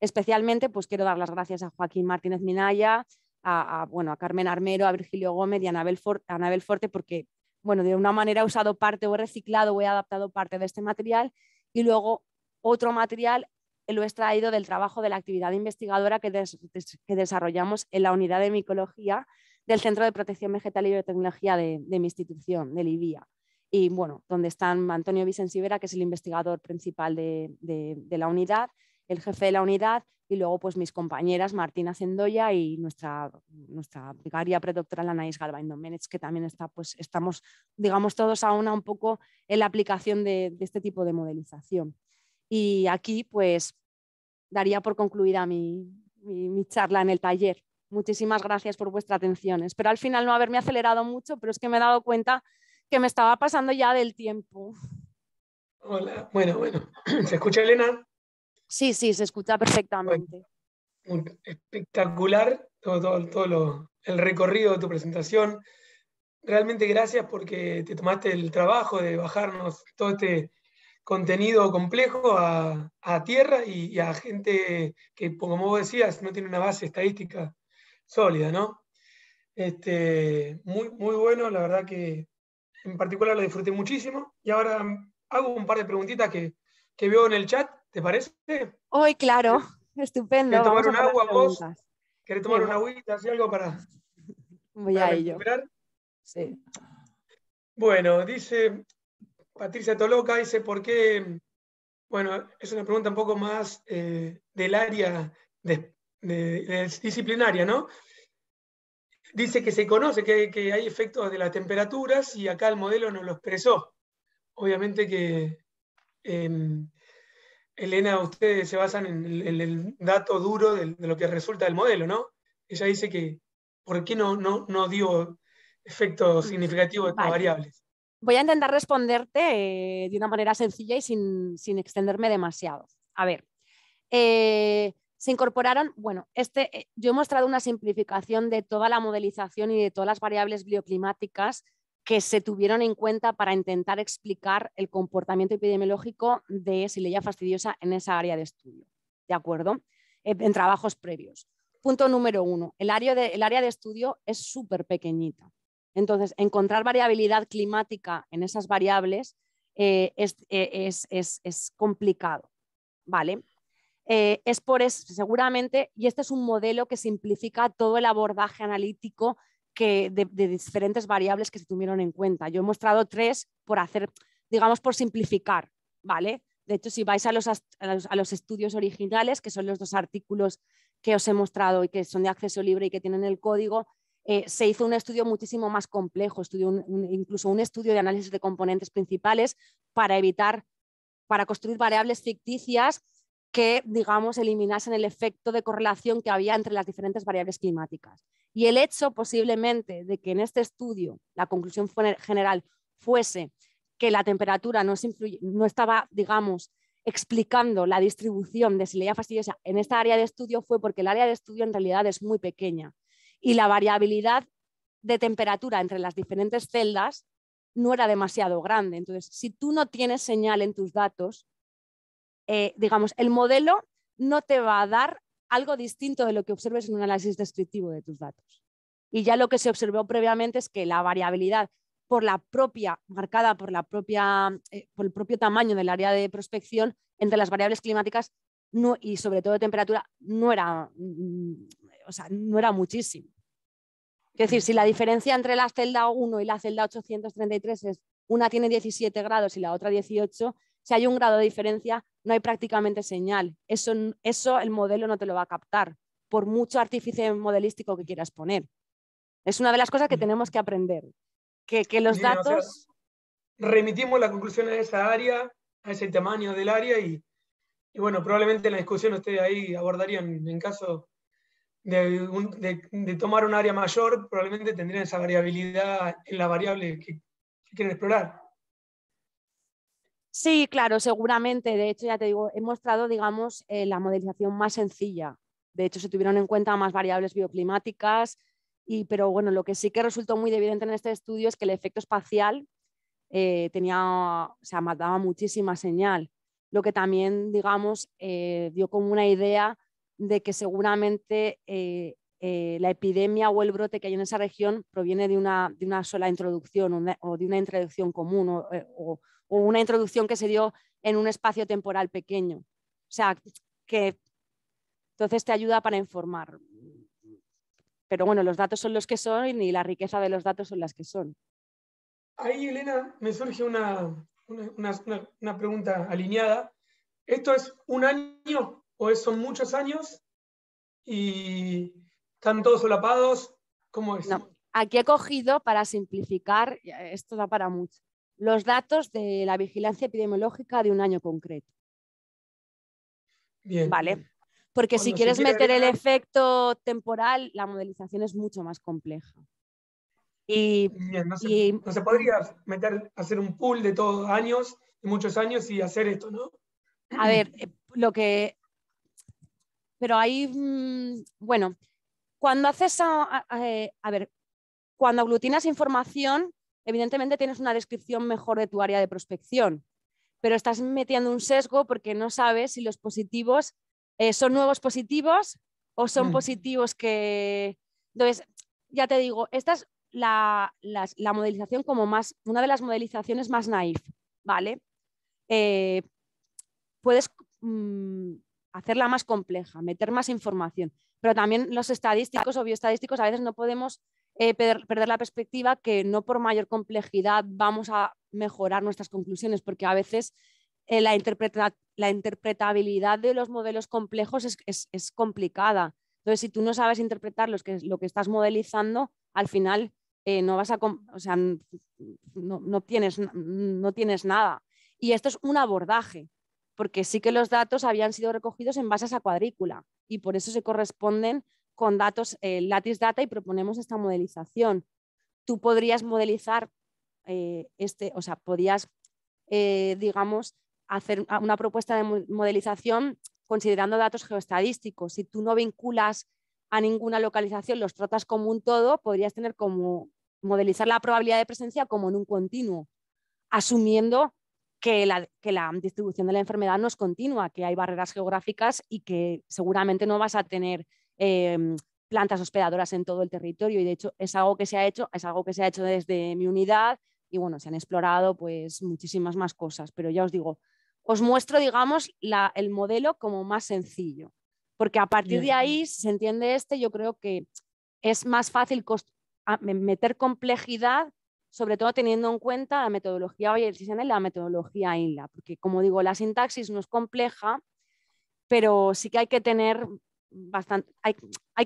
Speaker 2: Especialmente, pues quiero dar las gracias a Joaquín Martínez Minaya, a, Carmen Armero, a Virgilio Gómez y a Anabel, Forte porque bueno, de una manera he usado parte o he reciclado o he adaptado parte de este material y luego otro material lo he extraído del trabajo de la actividad investigadora que, que desarrollamos en la unidad de micología del Centro de Protección Vegetal y Biotecnología de, de mi institución, de libia Y bueno, donde están Antonio vicencibera que es el investigador principal de la unidad, el jefe de la unidad y luego pues mis compañeras Martina Sendoya y nuestra, nuestra vicaria predoctoral Anaís galván Doménez, que también está, pues estamos, digamos, todos a una un poco en la aplicación de, este tipo de modelización. Y aquí pues daría por concluida mi, mi, mi charla en el taller. Muchísimas gracias por vuestra atención. Espero al final no haberme acelerado mucho, pero es que me he dado cuenta que me estaba pasando ya del tiempo. Hola,
Speaker 1: bueno, bueno. <clears throat> ¿Se escucha Elena?
Speaker 2: Sí, sí, se escucha perfectamente.
Speaker 1: Espectacular todo, el recorrido de tu presentación. Realmente gracias porque te tomaste el trabajo de bajarnos todo este contenido complejo a, tierra y, a gente que, como vos decías, no tiene una base estadística sólida, ¿no? Este, muy, muy bueno, la verdad que en particular lo disfruté muchísimo. Y ahora hago un par de preguntitas que veo en el chat ¿Te parece?
Speaker 2: Hoy, claro, eh, estupendo. ¿Quieres tomar un agua vos?
Speaker 1: ¿Quieres tomar una agüita, así algo para, <laughs> Voy a recuperar? Sí. Bueno, dice Patricia Toloca, dice, ¿por qué? Bueno, es una pregunta un poco más eh, del área de, disciplinaria, ¿no? Dice que se conoce que, hay efectos de las temperaturas y acá el modelo nos lo expresó. Obviamente que em, Elena, ustedes se basan en el, dato duro de, lo que resulta del modelo, ¿no? Ella dice que, ¿por qué no, no, dio efecto mm, significativo de variables?
Speaker 2: Voy a intentar responderte eh, de una manera sencilla y sin, extenderme demasiado. A ver, eh, se incorporaron, bueno, este, eh, yo he mostrado una simplificación de toda la modelización y de todas las variables bioclimáticas que se tuvieron en cuenta para intentar explicar el comportamiento epidemiológico de Sileya fastidiosa en esa área de estudio, ¿de acuerdo? Eh, en trabajos previos. Punto número uno, el área de, estudio es súper pequeñita. Entonces, encontrar variabilidad climática en esas variables eh, eh, es, complicado, ¿vale? es por eso, seguramente, y este es un modelo que simplifica todo el abordaje analítico de, diferentes variables que se tuvieron en cuenta. Yo he mostrado tres por hacer, digamos, por simplificar, ¿vale? De hecho, si vais a los, estudios originales, que son los dos artículos que os he mostrado y que son de acceso libre y que tienen el código, eh, se hizo un estudio muchísimo más complejo, incluso un estudio de análisis de componentes principales para evitar, para construir variables ficticias que, digamos, eliminasen el efecto de correlación que había entre las diferentes variables climáticas. Y el hecho posiblemente de que en este estudio la conclusión general fuese que la temperatura no, estaba, digamos, explicando la distribución de leía fastidiosa en esta área de estudio fue porque el área de estudio en realidad es muy pequeña y la variabilidad de temperatura entre las diferentes celdas no era demasiado grande. Entonces, si tú no tienes señal en tus datos, eh, digamos, el modelo no te va a dar algo distinto de lo que observes en un análisis descriptivo de tus datos. Y ya lo que se observó previamente es que la variabilidad por la propia, marcada por, la propia, eh, el propio tamaño del área de prospección entre las variables climáticas y sobre todo temperatura no era, mm, no era muchísimo. Es decir, si la diferencia entre la celda 1 y la celda 833 es una tiene 17 grados y la otra 18, si hay un grado de diferencia, no hay prácticamente señal. Eso, eso el modelo no te lo va a captar, por mucho artífice modelístico que quieras poner. Es una de las cosas que tenemos que aprender, que, los datos...
Speaker 1: remitimos la conclusión a esa área, a ese tamaño del área y, bueno, probablemente en la discusión ustedes ahí abordarían en caso de, tomar un área mayor, probablemente tendrían esa variabilidad en la variable que, que quieren explorar.
Speaker 2: Sí, claro, seguramente. De hecho, ya te digo, he mostrado, digamos, eh, la modelización más sencilla. De hecho, se tuvieron en cuenta más variables bioclimáticas, y, pero bueno, lo que sí que resultó muy evidente en este estudio es que el efecto espacial eh, tenía, o sea, daba muchísima señal, lo que también, digamos, eh, dio como una idea de que seguramente la epidemia o el brote que hay en esa región proviene de una, de una sola introducción o de una introducción común o o una introducción que se dio en un espacio temporal pequeño. O sea, que entonces te ayuda para informar. Pero bueno, los datos son los que son y la riqueza de los datos son las que son.
Speaker 1: Ahí, Elena, me surge una, pregunta alineada. ¿Esto es un año o son muchos años y están todos solapados? ¿Cómo es?
Speaker 2: Aquí he cogido para simplificar, esto da para mucho los datos de la vigilancia epidemiológica de un año concreto. Bien. Vale. Porque si quieres meter el efecto temporal, la modelización es mucho más compleja.
Speaker 1: Y, no, se, podría meter, hacer un pool de todos años, de muchos años, y hacer esto, ¿no?
Speaker 2: A ver, eh, lo que. Pero hay mm, bueno, cuando haces. Eh, a, ver, cuando aglutinas información, evidentemente tienes una descripción mejor de tu área de prospección, pero estás metiendo un sesgo porque no sabes si los positivos eh, son nuevos positivos o son mm. positivos que... Entonces, ya te digo, esta es la, modelización como más, una de las modelizaciones más naif, ¿vale? Eh, puedes mm, hacerla más compleja, meter más información, pero también los estadísticos o bioestadísticos a veces no podemos eh, perder, la perspectiva que no por mayor complejidad vamos a mejorar nuestras conclusiones, porque a veces eh, la, interpretabilidad de los modelos complejos es, complicada. Entonces, si tú no sabes interpretar los que, lo que estás modelizando, al final eh, no vas a, o sea, no, tienes, no tienes nada. Y esto es un abordaje, porque sí que los datos habían sido recogidos en base a cuadrícula y por eso se corresponden con datos eh, Lattice Data y proponemos esta modelización. Tú podrías modelizar eh, este, o sea, podrías, eh, digamos, hacer una propuesta de modelización considerando datos geoestadísticos. Si tú no vinculas a ninguna localización, los tratas como un todo, podrías tener como modelizar la probabilidad de presencia como en un continuo, asumiendo que la, que la distribución de la enfermedad no es continua, que hay barreras geográficas y que seguramente no vas a tener Em, plantas hospedadoras en todo el territorio y de hecho es algo que se ha hecho, es algo que se ha hecho desde mi unidad y bueno, se han explorado pues muchísimas más cosas, pero ya os digo, os muestro digamos la, el modelo como más sencillo, porque a partir de ahí, se entiende este, yo creo que es más fácil meter complejidad, sobre todo teniendo en cuenta la metodología hoy la metodología INLA, porque como digo, la sintaxis no es compleja, pero sí que hay que tener bastante, hay,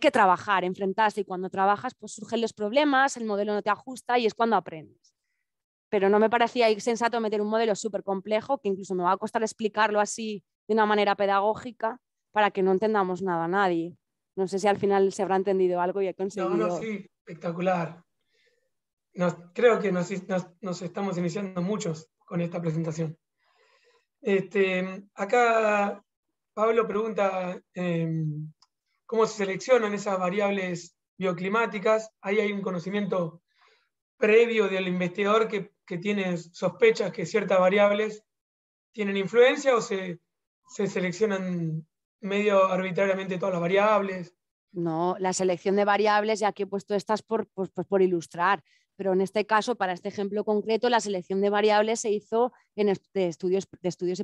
Speaker 2: que trabajar, enfrentarse y cuando trabajas pues surgen los problemas, el modelo no te ajusta y es cuando aprendes. Pero no me parecía sensato meter un modelo súper complejo que incluso me va a costar explicarlo así de una manera pedagógica para que no entendamos nada a nadie. No sé si al final se habrá entendido algo y he conseguido. sí, espectacular.
Speaker 1: creo que nos, estamos iniciando muchos con esta presentación. Este, acá Pablo pregunta em, cómo se seleccionan esas variables bioclimáticas. Ahí hay un conocimiento previo del investigador que, tiene sospechas que ciertas variables tienen influencia o se, seleccionan medio arbitrariamente todas las variables.
Speaker 2: No, la selección de variables, ya que he puesto estas por pues, pues ilustrar, pero en este caso, para este ejemplo concreto, la selección de variables se hizo en de estudios, de estudios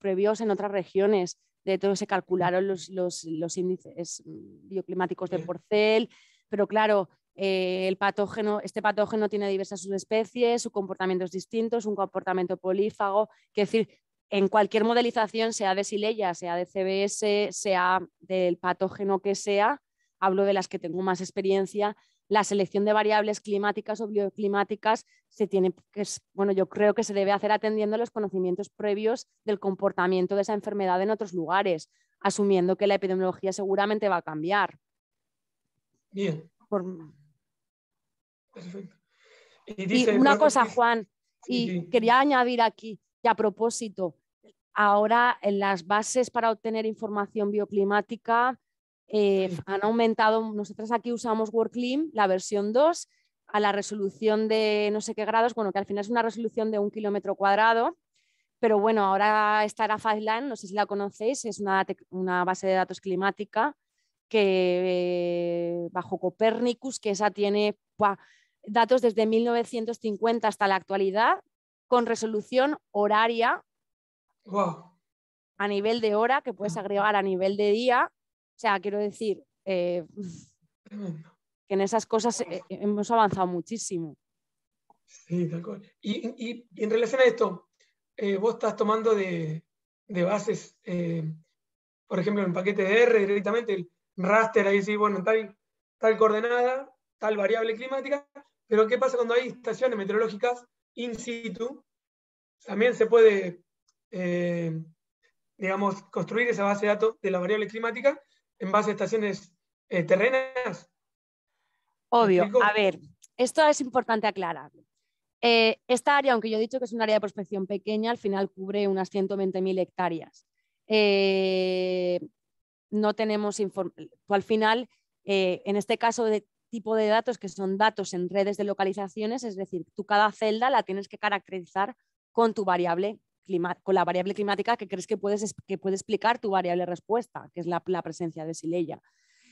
Speaker 2: previos en otras regiones. De todo se calcularon los, índices mm, bioclimáticos de porcel, pero claro, eh, el patógeno, este patógeno tiene diversas subespecies, su comportamiento es distinto, es un comportamiento polífago, que es decir, en cualquier modelización, sea de Sileya, sea de CBS, sea del patógeno que sea, hablo de las que tengo más experiencia, la selección de variables climáticas o bioclimáticas se tiene que bueno, yo creo que se debe hacer atendiendo los conocimientos previos del comportamiento de esa enfermedad en otros lugares, asumiendo que la epidemiología seguramente va a cambiar.
Speaker 1: Bien. Y, una cosa,
Speaker 2: Juan, y quería añadir aquí, y a propósito, ahora en las bases para obtener información bioclimática Em, han aumentado, nosotros aquí usamos Worklim, la versión 2, a la resolución de no sé qué grados, bueno, que al final es una resolución de un kilómetro cuadrado, pero bueno, ahora está la FileLine, no sé si la conocéis, es una, base de datos climática que eh, bajo Copernicus, que esa tiene datos desde 1950 hasta la actualidad, con resolución horaria a nivel de hora, que puedes ah. agregar a nivel de día, o sea, quiero decir eh, <laughs> que en esas cosas eh, eh, hemos avanzado muchísimo.
Speaker 1: Sí, tal cual. Y, en relación a esto, vos estás tomando de, bases, por ejemplo, en paquete de R directamente, el raster, ahí sí, bueno, tal, tal coordenada, tal variable climática, pero ¿qué pasa cuando hay estaciones meteorológicas in situ? También se puede, digamos, construir esa base de datos de la variable climática en base a estaciones eh, terrenas?
Speaker 2: Obvio. A ver, esto es importante aclarar. Eh, esta área, aunque yo he dicho que es un área de prospección pequeña, al final cubre unas 120.000 hectáreas. Eh, no tenemos información, al final, en este caso de tipo de datos que son datos en redes de localizaciones, es decir, tú cada celda la tienes que caracterizar con tu variable con la variable climática que crees que, puedes, que puede explicar tu variable respuesta, que es la, presencia de Sileya.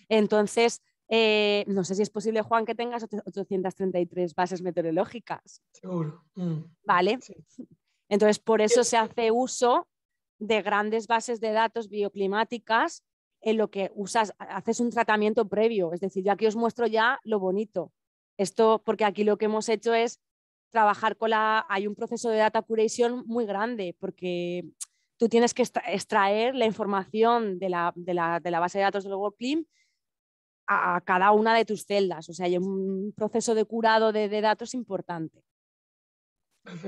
Speaker 2: Entonces, eh, no sé si es posible, Juan, que tengas 833 bases meteorológicas.
Speaker 1: Seguro. Mm.
Speaker 2: Vale. Entonces, por eso se hace uso de grandes bases de datos bioclimáticas en lo que usas, haces un tratamiento previo. Es decir, yo aquí os muestro ya lo bonito. Esto, porque aquí lo que hemos hecho es trabajar con la... Hay un proceso de data curation muy grande porque tú tienes que extraer la información de la, de la, de la base de datos del Google a, a cada una de tus celdas. O sea, hay un proceso de curado de, datos importante.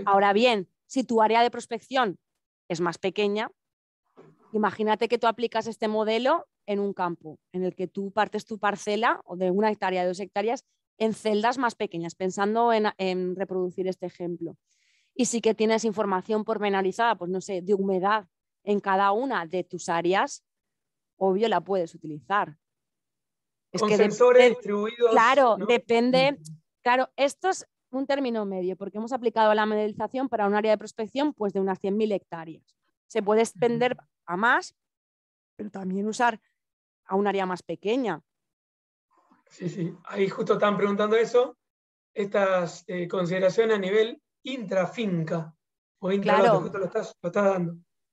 Speaker 2: Ahora bien, si tu área de prospección es más pequeña, imagínate que tú aplicas este modelo en un campo en el que tú partes tu parcela o de una hectárea, dos hectáreas en celdas más pequeñas, pensando en, reproducir este ejemplo. Y si que tienes información pormenorizada, pues no sé, de humedad en cada una de tus áreas, obvio la puedes utilizar. Es sensores distribuidos. Claro, depende. Mm. Claro, esto es un término medio, porque hemos aplicado la modelización para un área de prospección pues, de unas 100.000 hectáreas. Se puede extender a más, pero también usar a un área más pequeña.
Speaker 1: Sí, sí. Ahí justo están preguntando eso. Estas eh, consideraciones a nivel intrafinca. O claro.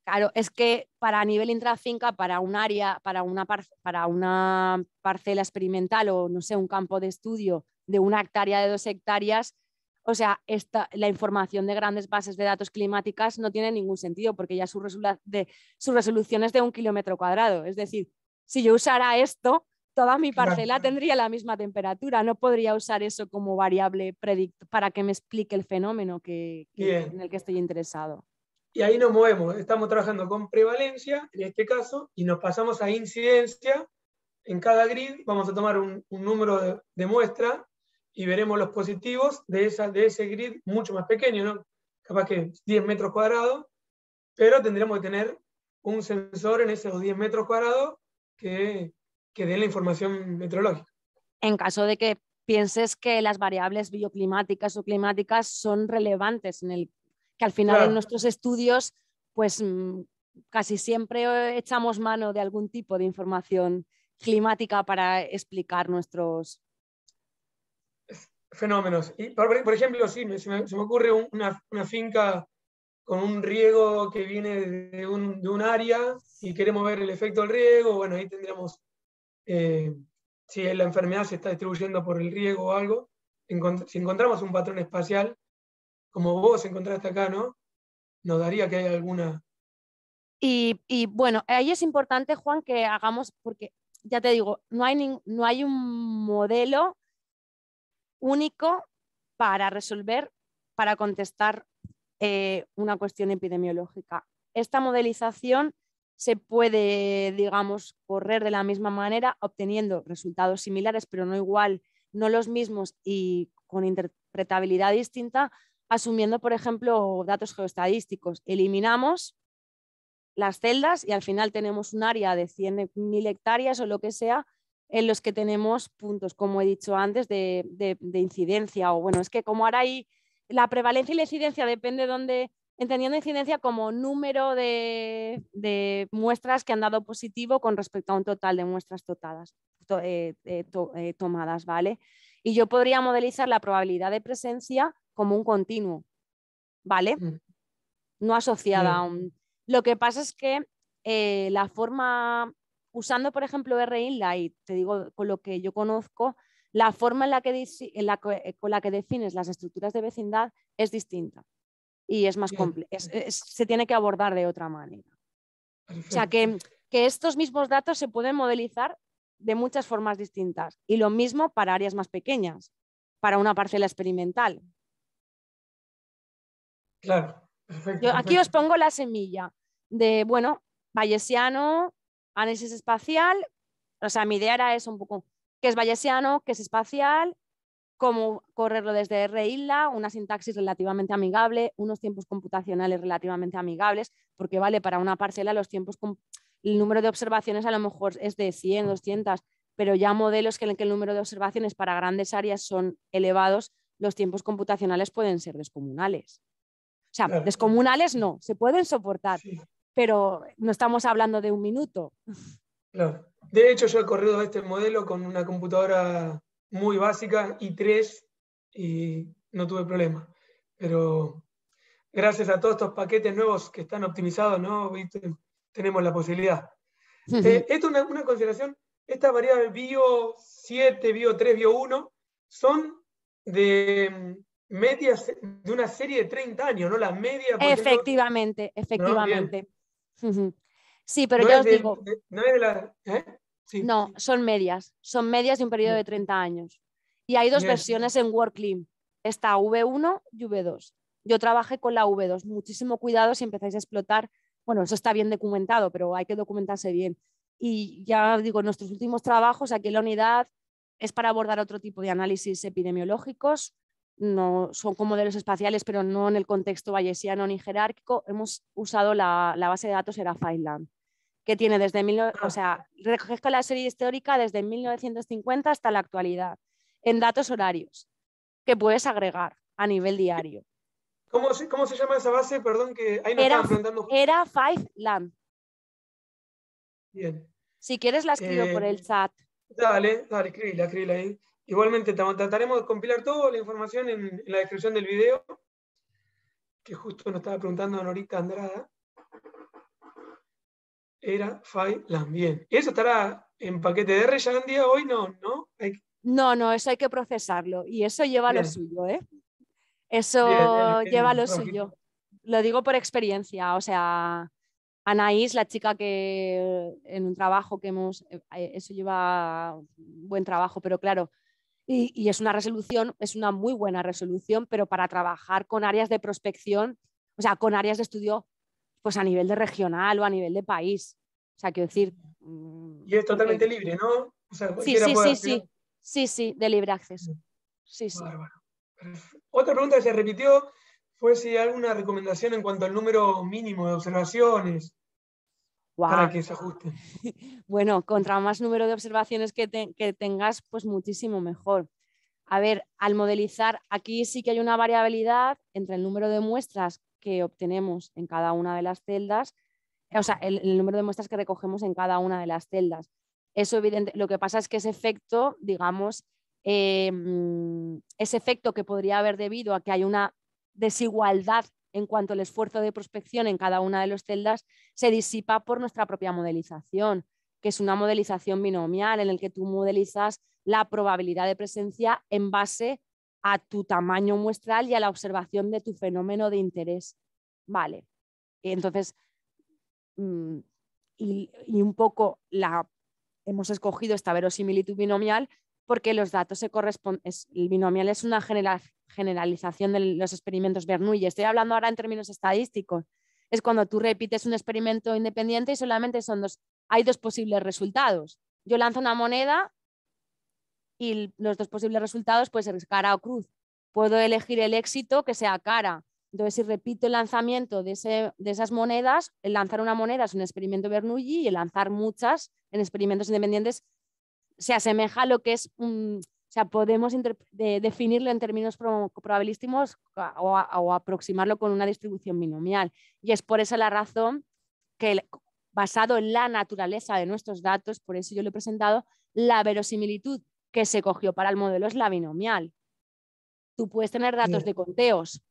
Speaker 2: Claro, es que para a nivel intrafinca, para un área, para una, para una parcela experimental o no sé, un campo de estudio de una hectárea, de dos hectáreas, o sea, esta, la información de grandes bases de datos climáticas no tiene ningún sentido porque ya su, su resolución es de un kilómetro cuadrado. Es decir, si yo usara esto, toda mi parcela tendría la misma temperatura. No podría usar eso como variable para que me explique el fenómeno que, en el que estoy interesado. Y
Speaker 1: ahí nos movemos. Estamos trabajando con prevalencia, en este caso, y nos pasamos a incidencia. En cada grid vamos a tomar un, número de, muestra y veremos los positivos de, de ese grid mucho más pequeño, ¿no? capaz que 10 metros cuadrados, pero tendremos que tener un sensor en esos 10 metros cuadrados que que den la información meteorológica.
Speaker 2: En caso de que pienses que las variables bioclimáticas o climáticas son relevantes, en el, que al final en nuestros estudios, pues mm, casi siempre eh, echamos mano de algún tipo de información climática para explicar nuestros
Speaker 1: fenómenos. Y por, ejemplo, si se, me, ocurre una, finca con un riego que viene de un, de un área y queremos ver el efecto del riego, bueno, ahí tendríamos eh, si la enfermedad se está distribuyendo por el riego o algo, si encontramos un patrón espacial, como vos encontraste acá, ¿no? Nos daría que hay
Speaker 2: alguna... Y, bueno, ahí es importante, Juan, que hagamos, porque ya te digo, no hay, no hay un modelo único para resolver, para contestar eh, una cuestión epidemiológica. Esta modelización se puede, digamos, correr de la misma manera, obteniendo resultados similares, pero no igual, no los mismos y con interpretabilidad distinta, asumiendo, por ejemplo, datos geoestadísticos. Eliminamos las celdas y al final tenemos un área de 100.000 hectáreas o lo que sea en los que tenemos puntos, como he dicho antes, de, de, incidencia. O bueno, es que como ahora hay la prevalencia y la incidencia depende de dónde entendiendo incidencia como número de, muestras que han dado positivo con respecto a un total de muestras totadas, eh, eh, eh, tomadas, ¿vale? Y yo podría modelizar la probabilidad de presencia como un continuo, ¿vale? Mm. No asociada a un... Lo que pasa es que la forma, usando por ejemplo R-Inlight, te digo con lo que yo conozco, la forma en la que, con la que defines las estructuras de vecindad es distinta y es más complejo, se tiene que abordar de otra manera.
Speaker 1: O sea, que,
Speaker 2: estos mismos datos se pueden modelizar de muchas formas distintas y lo mismo para áreas más pequeñas, para una parcela experimental. Claro. aquí os pongo la semilla de, bueno, bayesiano, análisis espacial. O sea, mi idea era eso un poco, qué es bayesiano, qué es espacial, cómo correrlo desde RILA, una sintaxis relativamente amigable, unos tiempos computacionales relativamente amigables, porque vale, para una parcela los tiempos, el número de observaciones a lo mejor es de 100, 200, pero ya modelos en el que el número de observaciones para grandes áreas son elevados, los tiempos computacionales pueden ser descomunales. O sea, descomunales no, se pueden soportar, pero no estamos hablando de un minuto.
Speaker 1: Claro. De hecho, yo he corrido este modelo con una computadora muy básica y tres y no tuve problema. Pero gracias a todos estos paquetes nuevos que están optimizados, ¿no? tenemos la posibilidad. Eh, esto es una, consideración. Estas variables bio 7, bio 3, bio 1 son de mm, medias de una serie de 30 años, ¿no? Las medias.
Speaker 2: Efectivamente, efectivamente. Sí, pero yo digo.
Speaker 1: de la, ¿eh?
Speaker 2: No, son medias. Son medias de un periodo de 30 años. Y hay dos versiones en Worklim, Está V1 y V2. Yo trabajé con la V2. Muchísimo cuidado si empezáis a explotar. Bueno, eso está bien documentado, pero hay que documentarse bien. Y ya digo, nuestros últimos trabajos aquí en la unidad es para abordar otro tipo de análisis epidemiológicos. No, son como modelos espaciales, pero no en el contexto bayesiano ni jerárquico. Hemos usado la, base de datos ERA Finland que tiene desde, o ah, sea, recoge la serie histórica desde 1950 hasta la actualidad, en datos horarios, que puedes agregar a nivel diario. ¿Cómo, se llama esa base? Perdón, que ahí nos era, preguntando. Era Five Land. Bien. Si quieres la escribo por el eh, chat.
Speaker 1: Dale, dale, escríbela, escríbela ahí. Igualmente trataremos de compilar toda la información en, en la descripción del video, que justo nos estaba preguntando Norita Andrada era Lambien. ¿Eso estará en paquete de día hoy? No, ¿no?
Speaker 2: No, no, eso hay que procesarlo y eso lleva lo suyo, ¿eh? Eso lleva lo suyo. Lo digo por experiencia, o sea, Anaís, la chica que en un trabajo que hemos, eh, eh, eso lleva buen trabajo, pero claro, y, es una resolución, es una muy buena resolución, pero para trabajar con áreas de prospección, o sea, con áreas de estudio pues a nivel de regional o a nivel de país. O sea, quiero decir... Mm, y
Speaker 1: es totalmente eh, libre, ¿no? sí, sí, sí,
Speaker 2: sí, sí, de libre acceso. Sí, sí.
Speaker 1: Otra pregunta que se repitió fue si hay alguna recomendación en cuanto al número mínimo de observaciones para que se ajuste. <laughs>
Speaker 2: bueno, contra más número de observaciones que tengas, pues muchísimo mejor. A ver, al modelizar, aquí sí que hay una variabilidad entre el número de muestras que obtenemos en cada una de las celdas, o sea, el, número de muestras que recogemos en cada una de las celdas. Eso evidente, lo que pasa es que ese efecto, digamos, em, ese efecto que podría haber debido a que hay una desigualdad en cuanto al esfuerzo de prospección en cada una de las celdas, se disipa por nuestra propia modelización, que es una modelización binomial en la que tú modelizas la probabilidad de presencia en base a tu tamaño muestral y a la observación de tu fenómeno de interés. Vale, entonces, mm, y, un poco la, hemos escogido esta verosimilitud binomial porque los datos se corresponden, el binomial es una generalización de los experimentos Bernoulli. Estoy hablando ahora en términos estadísticos. Es cuando tú repites un experimento independiente y solamente son dos, hay dos posibles resultados. Yo lanzo una moneda y los dos posibles resultados pues ser cara o cruz. Puedo elegir el éxito que sea cara. Entonces, si repito el lanzamiento de, de esas monedas, el lanzar una moneda es un experimento Bernoulli y el lanzar muchas en experimentos independientes se asemeja a lo que es un... O sea, podemos definirlo en términos probabilísticos o, aproximarlo con una distribución binomial. Y es por esa la razón que, basado en la naturaleza de nuestros datos, por eso yo lo he presentado, la verosimilitud que se cogió para el modelo es la binomial. Tú puedes tener datos de conteos,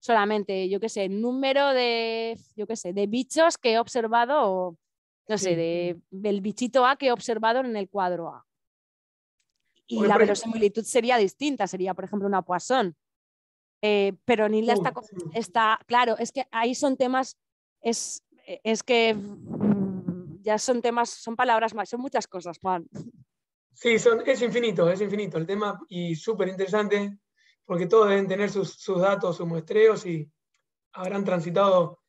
Speaker 2: solamente, yo qué sé, número de, yo qué sé, de bichos que he observado, no sé, de, del bichito A que he observado en el cuadro A. Y la verosimilitud sería distinta, sería, por ejemplo, una poisson. Eh, pero Nilda está, está, claro, es que ahí son temas, es, es que ya son temas, son palabras más, son muchas cosas, Juan.
Speaker 1: Sí, son, es infinito, es infinito el tema y súper interesante porque todos deben tener sus, datos, sus muestreos y habrán transitado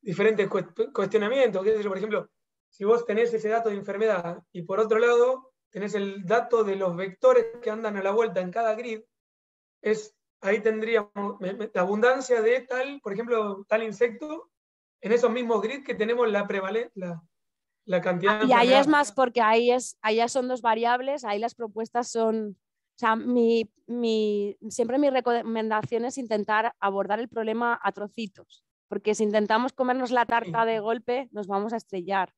Speaker 1: diferentes cuestionamientos. Por ejemplo, si vos tenés ese dato de enfermedad y por otro lado tenés el dato de los vectores que andan a la vuelta en cada grid, es, ahí tendríamos la abundancia de tal, por ejemplo, tal insecto en esos mismos grids que tenemos la, prevalencia y ahí es más
Speaker 2: porque ahí, es, son dos variables, ahí las propuestas son... O sea, mi, mi, siempre mi recomendación es intentar abordar el problema a trocitos, porque si intentamos comernos la tarta de golpe, nos vamos a estrellar.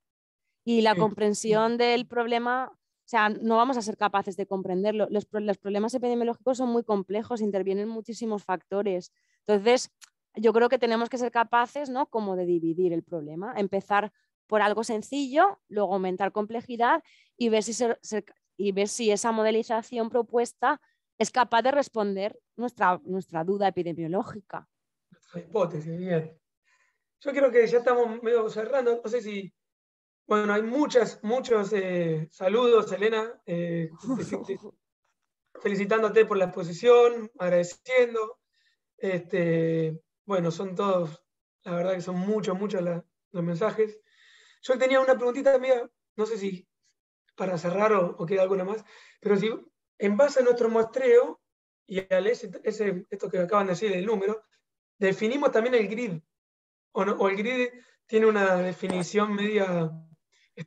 Speaker 2: Y la comprensión del problema, o sea, no vamos a ser capaces de comprenderlo. Los, los problemas epidemiológicos son muy complejos, intervienen muchísimos factores. Entonces, yo creo que tenemos que ser capaces, ¿no? Como de dividir el problema, empezar por algo sencillo, luego aumentar complejidad y ver si, ver si esa modelización propuesta es capaz de responder nuestra, nuestra duda epidemiológica.
Speaker 1: hipótesis, bien. Yo creo que ya estamos medio cerrando. No sé si. Bueno, hay muchas, muchos eh, saludos, Elena. Eh, <laughs> este, este, felicitándote por la exposición, agradeciendo. Este, bueno, son todos, la verdad que son muchos, muchos los mensajes. Yo tenía una preguntita mía, no sé si para cerrar o, queda alguna más, pero si en base a nuestro muestreo y al ese, esto que acaban de decir el número, definimos también el grid, o, el grid tiene una definición media...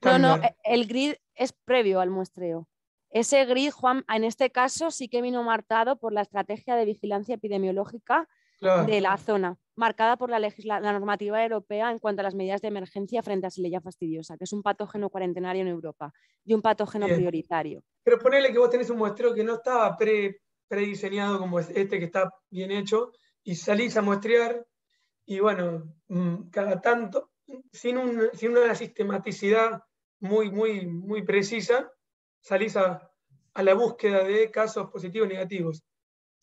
Speaker 1: No, no,
Speaker 2: e, el grid es previo al muestreo. Ese grid, Juan, en este caso sí que vino marcado por la estrategia de vigilancia epidemiológica de la zona, marcada por la, la, normativa europea en cuanto a las medidas de emergencia frente a ya fastidiosa, que es un patógeno cuarentenario en Europa y un patógeno prioritario.
Speaker 1: Pero ponele que vos tenés un muestreo que no estaba prediseñado como este que está bien hecho y salís a muestrear y bueno, mm, cada tanto, sin, un, sin una sistematicidad muy, muy, muy precisa, salís a, a la búsqueda de casos positivos y negativos.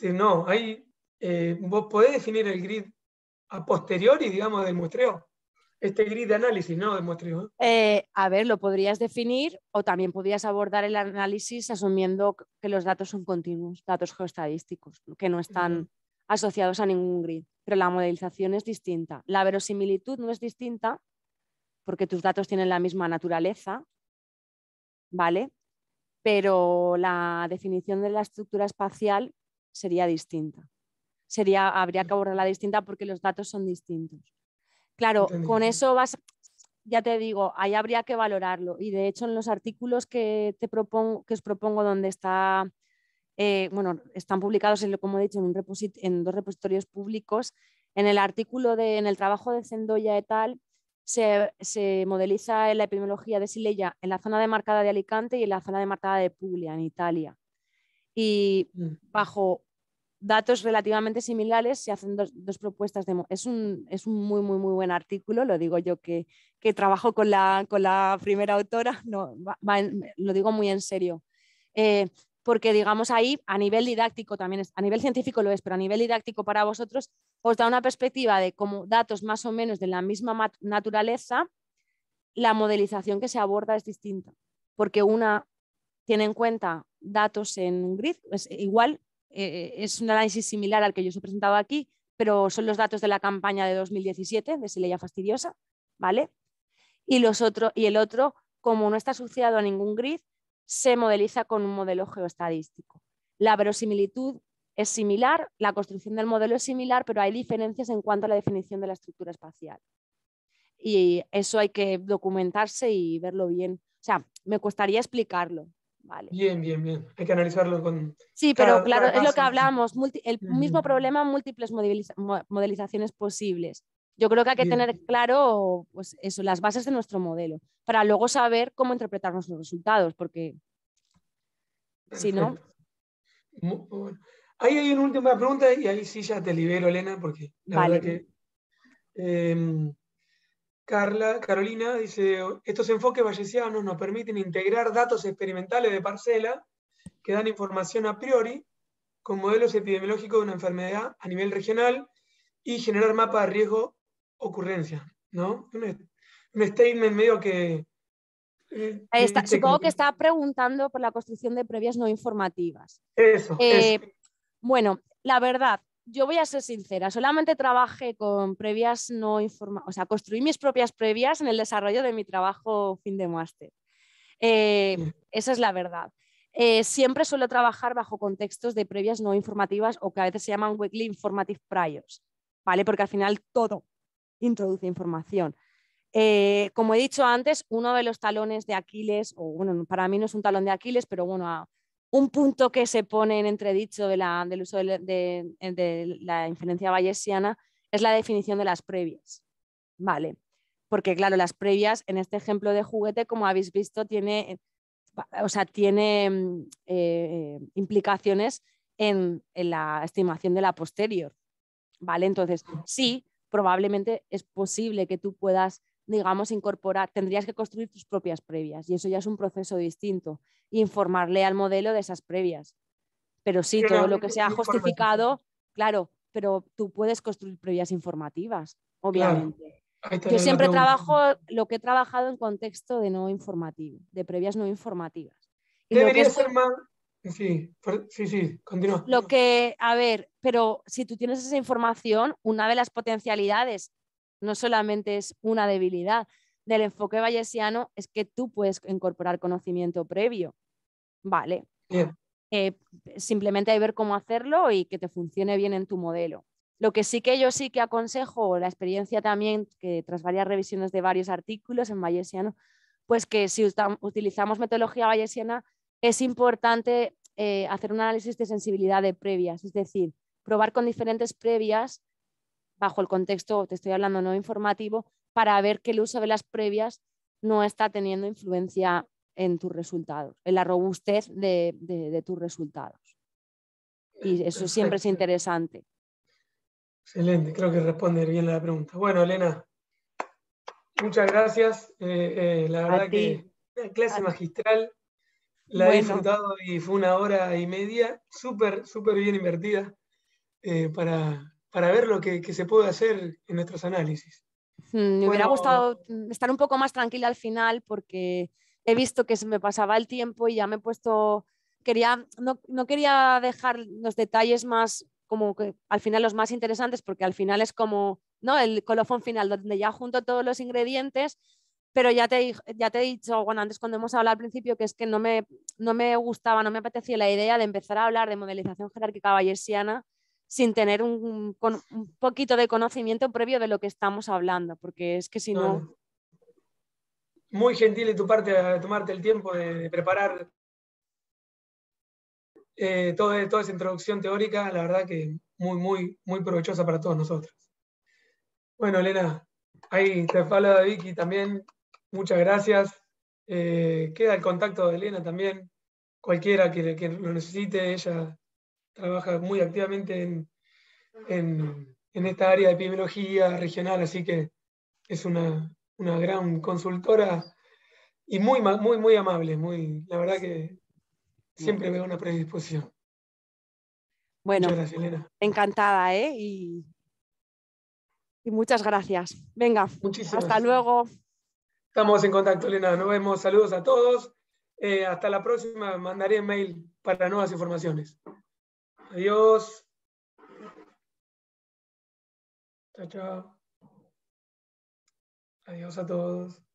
Speaker 1: No, hay eh, vos podés definir el grid a posteriori, digamos, del muestreo. Este grid de análisis, ¿no? muestreo.
Speaker 2: Eh, a ver, lo podrías definir o también podrías abordar el análisis asumiendo que los datos son continuos, datos geoestadísticos, que no están asociados a ningún grid. Pero la modelización es distinta. La verosimilitud no es distinta porque tus datos tienen la misma naturaleza, ¿vale? Pero la definición de la estructura espacial sería distinta sería, habría que abordarla distinta porque los datos son distintos. Claro, con eso vas, ya te digo, ahí habría que valorarlo. Y de hecho, en los artículos que, te propongo, que os propongo donde está, eh, bueno, están publicados, en, como he dicho, en, un en dos repositorios públicos, en el artículo, de, en el trabajo de Zendoya et al., se, modeliza la epidemiología de Sileya en la zona demarcada de Alicante y en la zona demarcada de Puglia, en Italia. Y mm. bajo datos relativamente similares, se hacen dos, propuestas. De, es, un, es un muy, muy, muy buen artículo, lo digo yo que, trabajo con la, primera autora, <laughs> no, lo digo muy en serio. Eh, porque digamos ahí a nivel didáctico también es, a nivel científico lo es, pero a nivel didáctico para vosotros os da una perspectiva de cómo datos más o menos de la misma naturaleza, la modelización que se aborda es distinta, porque una tiene en cuenta datos en grid, es igual eh, es un análisis similar al que yo os he presentado aquí, pero son los datos de la campaña de 2017 de Sileya Fastidiosa, ¿vale? Y, los y el otro, como no está asociado a ningún grid, se modeliza con un modelo geoestadístico. La verosimilitud es similar, la construcción del modelo es similar, pero hay diferencias en cuanto a la definición de la estructura espacial. Y eso hay que documentarse y verlo bien. O sea, me costaría explicarlo,
Speaker 1: Bien, bien, bien. Hay que analizarlo con... Sí, pero claro, es lo que
Speaker 2: hablábamos, el mismo problema, múltiples modelizaciones posibles. Yo creo que hay que tener claro pues, eso, las bases de nuestro modelo, para luego saber cómo interpretar nuestros resultados, porque
Speaker 1: si no... Ahí hay una última pregunta y ahí sí ya te libero, Elena, porque la verdad que... Em, Carla, Carolina dice, estos enfoques bayesianos nos permiten integrar datos experimentales de parcela que dan información a priori con modelos epidemiológicos de una enfermedad a nivel regional y generar mapa de riesgo ocurrencia, ¿no? Un, statement medio que...
Speaker 2: Eh, Ahí está. Supongo que está preguntando por la construcción de previas no informativas. eso. Eh, bueno, la verdad, yo voy a ser sincera, solamente trabajé con previas no informadas, o sea, construí mis propias previas en el desarrollo de mi trabajo fin de máster. Eh, esa es la verdad. Eh, siempre suelo trabajar bajo contextos de previas no informativas o que a veces se llaman weekly informative priors, ¿vale? Porque al final todo introduce información. Eh, como he dicho antes, uno de los talones de Aquiles, o bueno, para mí no es un talón de Aquiles, pero bueno, un punto que se pone en entredicho de la, del uso eh, de, la inferencia bayesiana es la definición de las previas. Vale, porque claro, las previas en este ejemplo de juguete, como habéis visto, tiene, o sea, tiene mm, eh, implicaciones en, en, la estimación de la posterior. Vale, entonces sí, probablemente es posible que tú puedas digamos, incorporar, tendrías que construir tus propias previas y eso ya es un proceso distinto, informarle al modelo de esas previas. Pero sí, todo lo que sea justificado, claro, pero tú puedes construir previas informativas, obviamente.
Speaker 1: Yo siempre trabajo
Speaker 2: lo que he trabajado en contexto de no informativo, de previas no informativas. Debería ser
Speaker 1: más, Sí, sí, sí,
Speaker 2: Lo que, a ver, pero si tú tienes esa información, una de las potencialidades no solamente es una debilidad del enfoque bayesiano, es que tú puedes incorporar conocimiento previo. Vale. Eh, simplemente hay que ver cómo hacerlo y que te funcione bien en tu modelo. Lo que sí que yo sí que aconsejo, la experiencia también, que tras varias revisiones de varios artículos en bayesiano, pues que si utilizamos metodología bayesiana, es importante eh, hacer un análisis de sensibilidad de previas, es decir, probar con diferentes previas bajo el contexto, te estoy hablando no informativo, para ver que el uso de las previas no está teniendo influencia en tus resultados, en la robustez de, tus resultados. Y eso siempre es interesante.
Speaker 1: Excelente, creo que responde bien la pregunta. Bueno, Elena, muchas gracias. Eh, eh, la verdad que una clase magistral,
Speaker 2: la he disfrutado
Speaker 1: y fue una hora y media súper, súper bien invertida eh, para, para ver lo que, se puede hacer en nuestros análisis.
Speaker 2: Mm, me hubiera gustado mm, estar un poco más tranquila al final porque he visto que se me pasaba el tiempo y ya me he puesto, quería, no, no quería dejar los detalles más, como que al final los más interesantes, porque al final es como ¿no? el colofón final, donde ya junto todos los ingredientes, pero ya te, ya te he dicho, bueno, antes cuando hemos hablado al principio, que es que no me, no me gustaba, no me apetecía la idea de empezar a hablar de modelización jerárquica bayesiana sin tener un, poquito de conocimiento previo de lo que estamos hablando, porque es que si no...
Speaker 1: Muy gentil de tu parte de eh, tomarte el tiempo de, preparar eh, toda, esa introducción teórica, la verdad que muy, muy, muy provechosa para todos nosotros. Bueno, Elena, ahí te habla Vicky también. Muchas gracias. Eh, queda el contacto de Elena también. Cualquiera que, lo necesite, ella trabaja muy activamente en, esta área de epidemiología regional, así que es una, gran consultora y muy, muy, muy amable, muy, la verdad que siempre veo una predisposición. Bueno,
Speaker 2: encantada, ¿eh? Y, muchas gracias. Venga, hasta luego.
Speaker 1: Estamos en contacto, Elena. Nos vemos. Saludos a todos. Eh, hasta la próxima. Mandaré mail para nuevas informaciones. Adiós. Chao, chao. Adiós a todos.